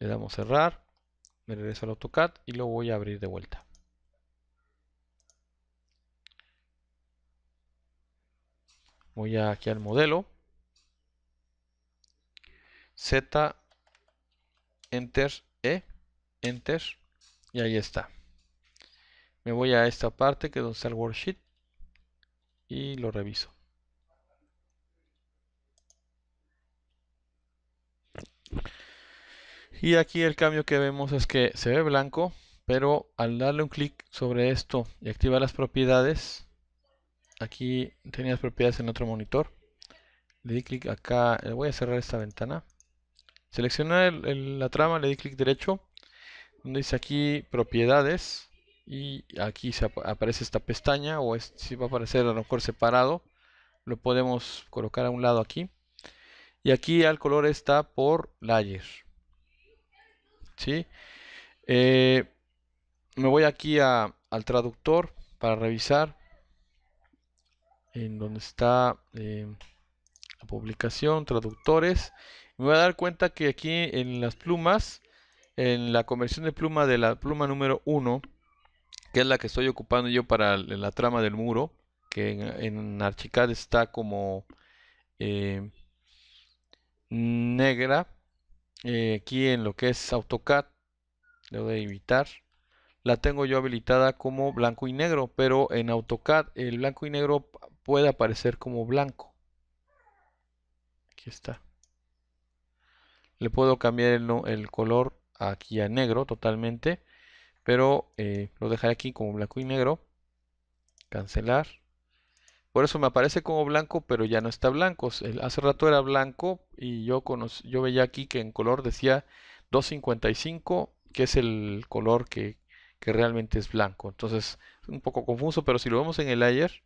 Le damos cerrar. Me regreso al AutoCAD y lo voy a abrir de vuelta. Voy aquí al modelo. Z, Enter, E, Enter, y ahí está. Me voy a esta parte que es donde está el worksheet y lo reviso. Y aquí el cambio que vemos es que se ve blanco, pero al darle un clic sobre esto y activar las propiedades, aquí tenía las propiedades en otro monitor, le di clic acá, le eh, voy a cerrar esta ventana Seleccionar la trama, le di clic derecho, donde dice aquí propiedades y aquí se aparece esta pestaña o si va a aparecer a lo mejor separado, lo podemos colocar a un lado aquí. Y aquí al color está por layer. ¿Sí? Eh, me voy aquí al traductor para revisar en donde está eh, la publicación, traductores, me voy a dar cuenta que aquí en las plumas, en la conversión de pluma de la pluma número 1, que es la que estoy ocupando yo para la trama del muro, que en, Archicad está como eh, negra. Eh, aquí en lo que es AutoCAD, le de evitar. La tengo yo habilitada como blanco y negro, pero en AutoCAD el blanco y negro puede aparecer como blanco. Aquí está. Le puedo cambiar el, color aquí a negro totalmente. Pero eh, lo dejaré aquí como blanco y negro. Cancelar. Por eso me aparece como blanco, pero ya no está blanco. El, hace rato era blanco y yo, yo veía aquí que en color decía 255, que es el color que, que realmente es blanco. Entonces, es un poco confuso, pero si lo vemos en el layer,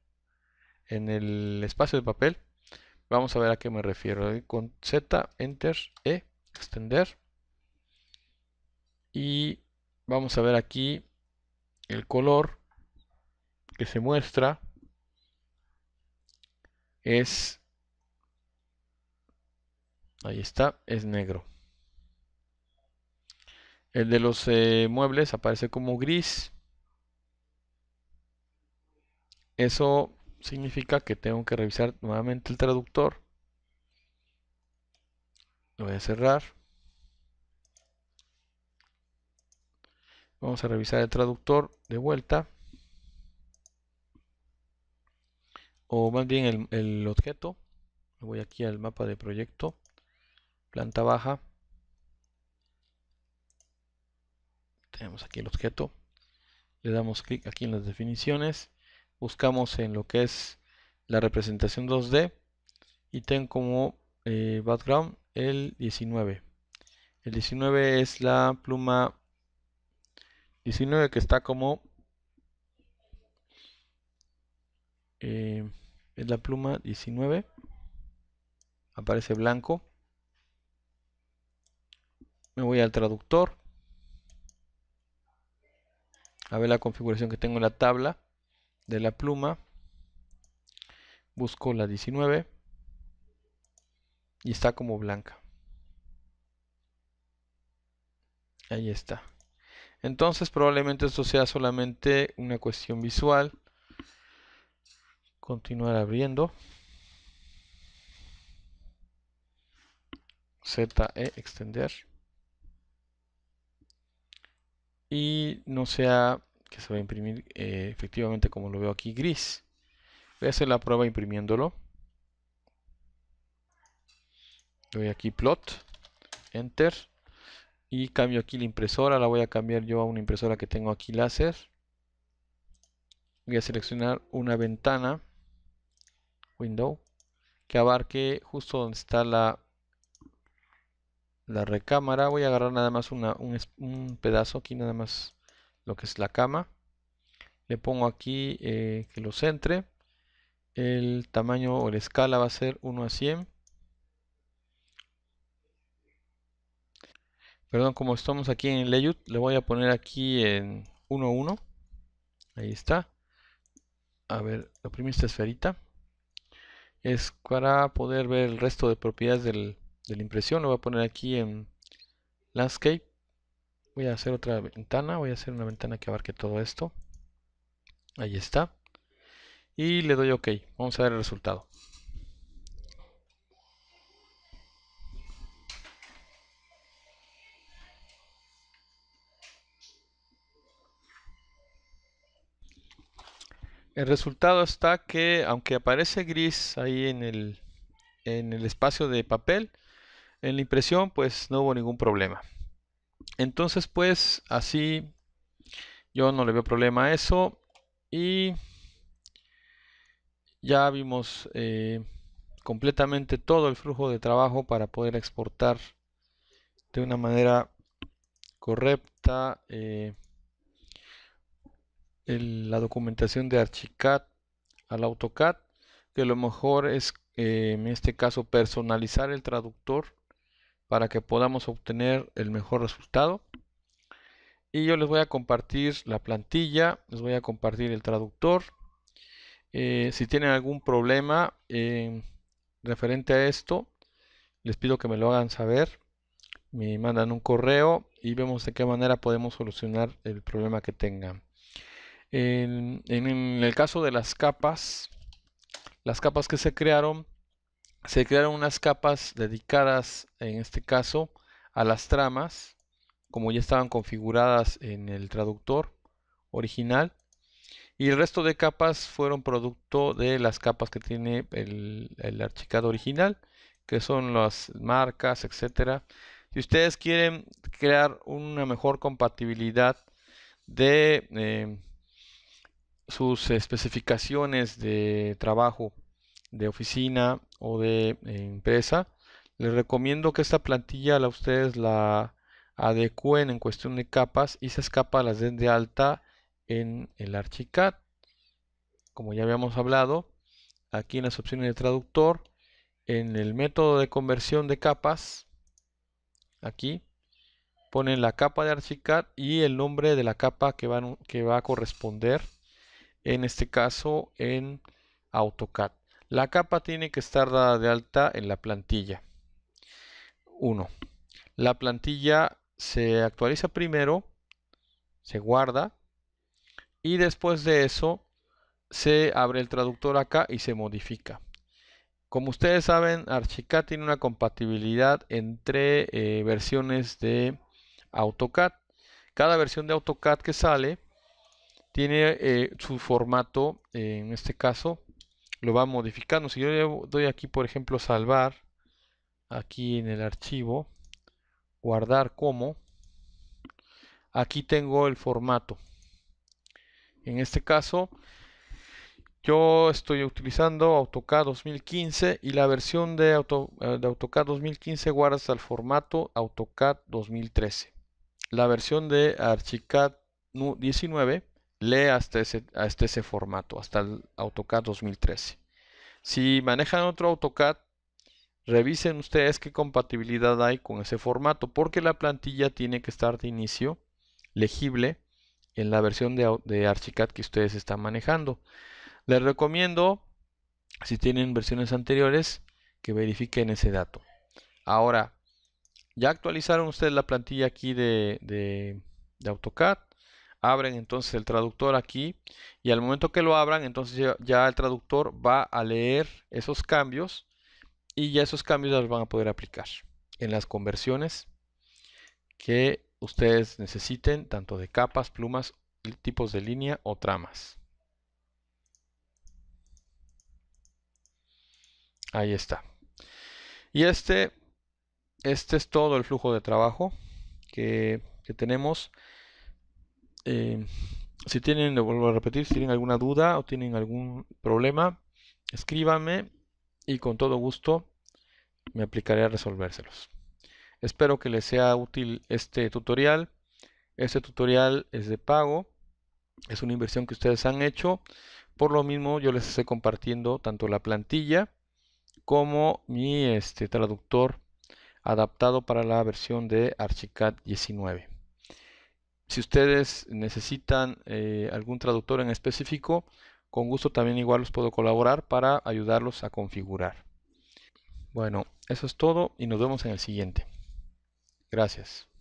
en el espacio de papel, vamos a ver a qué me refiero. Con Z, Enter, E, extender. Y vamos a ver aquí el color que se muestra es ahí está es negro el de los eh, muebles aparece como gris eso significa que tengo que revisar nuevamente el traductor lo voy a cerrar. Vamos a revisar el traductor de vuelta. O más bien el, objeto. voy aquí al mapa de proyecto. Planta baja. Tenemos aquí el objeto. Le damos clic aquí en las definiciones. Buscamos en lo que es la representación 2D. Y tengo como eh, background el 19. El 19 es la pluma 19 que está como... Eh, es la pluma 19. Aparece blanco. Me voy al traductor. A ver la configuración que tengo en la tabla de la pluma. Busco la 19 y está como blanca. Ahí está. Entonces probablemente esto sea solamente una cuestión visual. Continuar abriendo. ZE extender. Y no sea que se va a imprimir eh, efectivamente como lo veo aquí gris. Voy a hacer la prueba imprimiéndolo. doy aquí plot, enter y cambio aquí la impresora, la voy a cambiar yo a una impresora que tengo aquí láser. Voy a seleccionar una ventana, window, que abarque justo donde está la, recámara. Voy a agarrar nada más un, pedazo aquí, nada más lo que es la cama. Le pongo aquí eh, que lo centre. El tamaño o la escala va a ser 1 a 100 Perdón, como estamos aquí en layout, le voy a poner aquí en 1.1. Ahí está. A ver, oprime esta esferita. Es para poder ver el resto de propiedades del, de la impresión. Lo voy a poner aquí en landscape. Voy a hacer otra ventana. Voy a hacer una ventana que abarque todo esto. Ahí está. Y le doy OK. Vamos a ver el resultado. El resultado está que aunque aparece gris ahí en el, en el espacio de papel, en la impresión pues no hubo ningún problema. Entonces pues así yo no le veo problema a eso y ya vimos eh, completamente todo el flujo de trabajo para poder exportar de una manera correcta. Eh, la documentación de Archicad al AutoCAD, que lo mejor es, en este caso, personalizar el traductor para que podamos obtener el mejor resultado. Y yo les voy a compartir la plantilla, les voy a compartir el traductor. Eh, si tienen algún problema eh, referente a esto, les pido que me lo hagan saber. Me mandan un correo y vemos de qué manera podemos solucionar el problema que tengan. En, el caso de las capas, las capas que se crearon, se crearon unas capas dedicadas, en este caso, a las tramas, como ya estaban configuradas en el traductor original. Y el resto de capas fueron producto de las capas que tiene el, archicado original, que son las marcas, etcétera. Si ustedes quieren crear una mejor compatibilidad de eh, sus especificaciones de trabajo de oficina o de eh, empresa, les recomiendo que esta plantilla la ustedes la adecúen en cuestión de capas y se escapa las den de alta en el Archicad. Como ya habíamos hablado, aquí en las opciones de traductor, en el método de conversión de capas, aquí ponen la capa de Archicad y el nombre de la capa que, que va a corresponder en este caso en AutoCAD. La capa tiene que estar dada de alta en la plantilla. 1. La plantilla se actualiza primero, se guarda y después de eso se abre el traductor acá y se modifica. Como ustedes saben, Archicad tiene una compatibilidad entre eh, versiones de AutoCAD. Cada versión de AutoCAD que sale tiene eh, su formato, eh, en este caso, lo va modificando. Si yo le doy aquí, por ejemplo, salvar, aquí en el archivo, guardar como, aquí tengo el formato. En este caso, yo estoy utilizando AutoCAD 2015 y la versión de, Auto, eh, de AutoCAD 2015 guarda hasta el formato AutoCAD 2013. La versión de ArchiCAD 19 lee hasta ese, ese formato, hasta el AutoCAD 2013. Si manejan otro AutoCAD, revisen ustedes qué compatibilidad hay con ese formato, porque la plantilla tiene que estar de inicio legible en la versión de, de Archicad que ustedes están manejando. Les recomiendo, si tienen versiones anteriores, que verifiquen ese dato. Ahora, ya actualizaron ustedes la plantilla aquí de AutoCAD abren entonces el traductor aquí y al momento que lo abran entonces ya, el traductor va a leer esos cambios y ya esos cambios los van a poder aplicar en las conversiones que ustedes necesiten tanto de capas, plumas, tipos de línea o tramas. Ahí está. Y este, este es todo el flujo de trabajo que, que tenemos. Eh, si tienen, lo vuelvo a repetir, si tienen alguna duda o tienen algún problema, escríbanme y con todo gusto me aplicaré a resolvérselos. Espero que les sea útil este tutorial. Este tutorial es de pago, es una inversión que ustedes han hecho. Por lo mismo yo les estoy compartiendo tanto la plantilla como mi este, traductor adaptado para la versión de Archicad 19 si ustedes necesitan eh, algún traductor en específico, con gusto también igual los puedo colaborar para ayudarlos a configurar. Bueno, eso es todo y nos vemos en el siguiente. Gracias.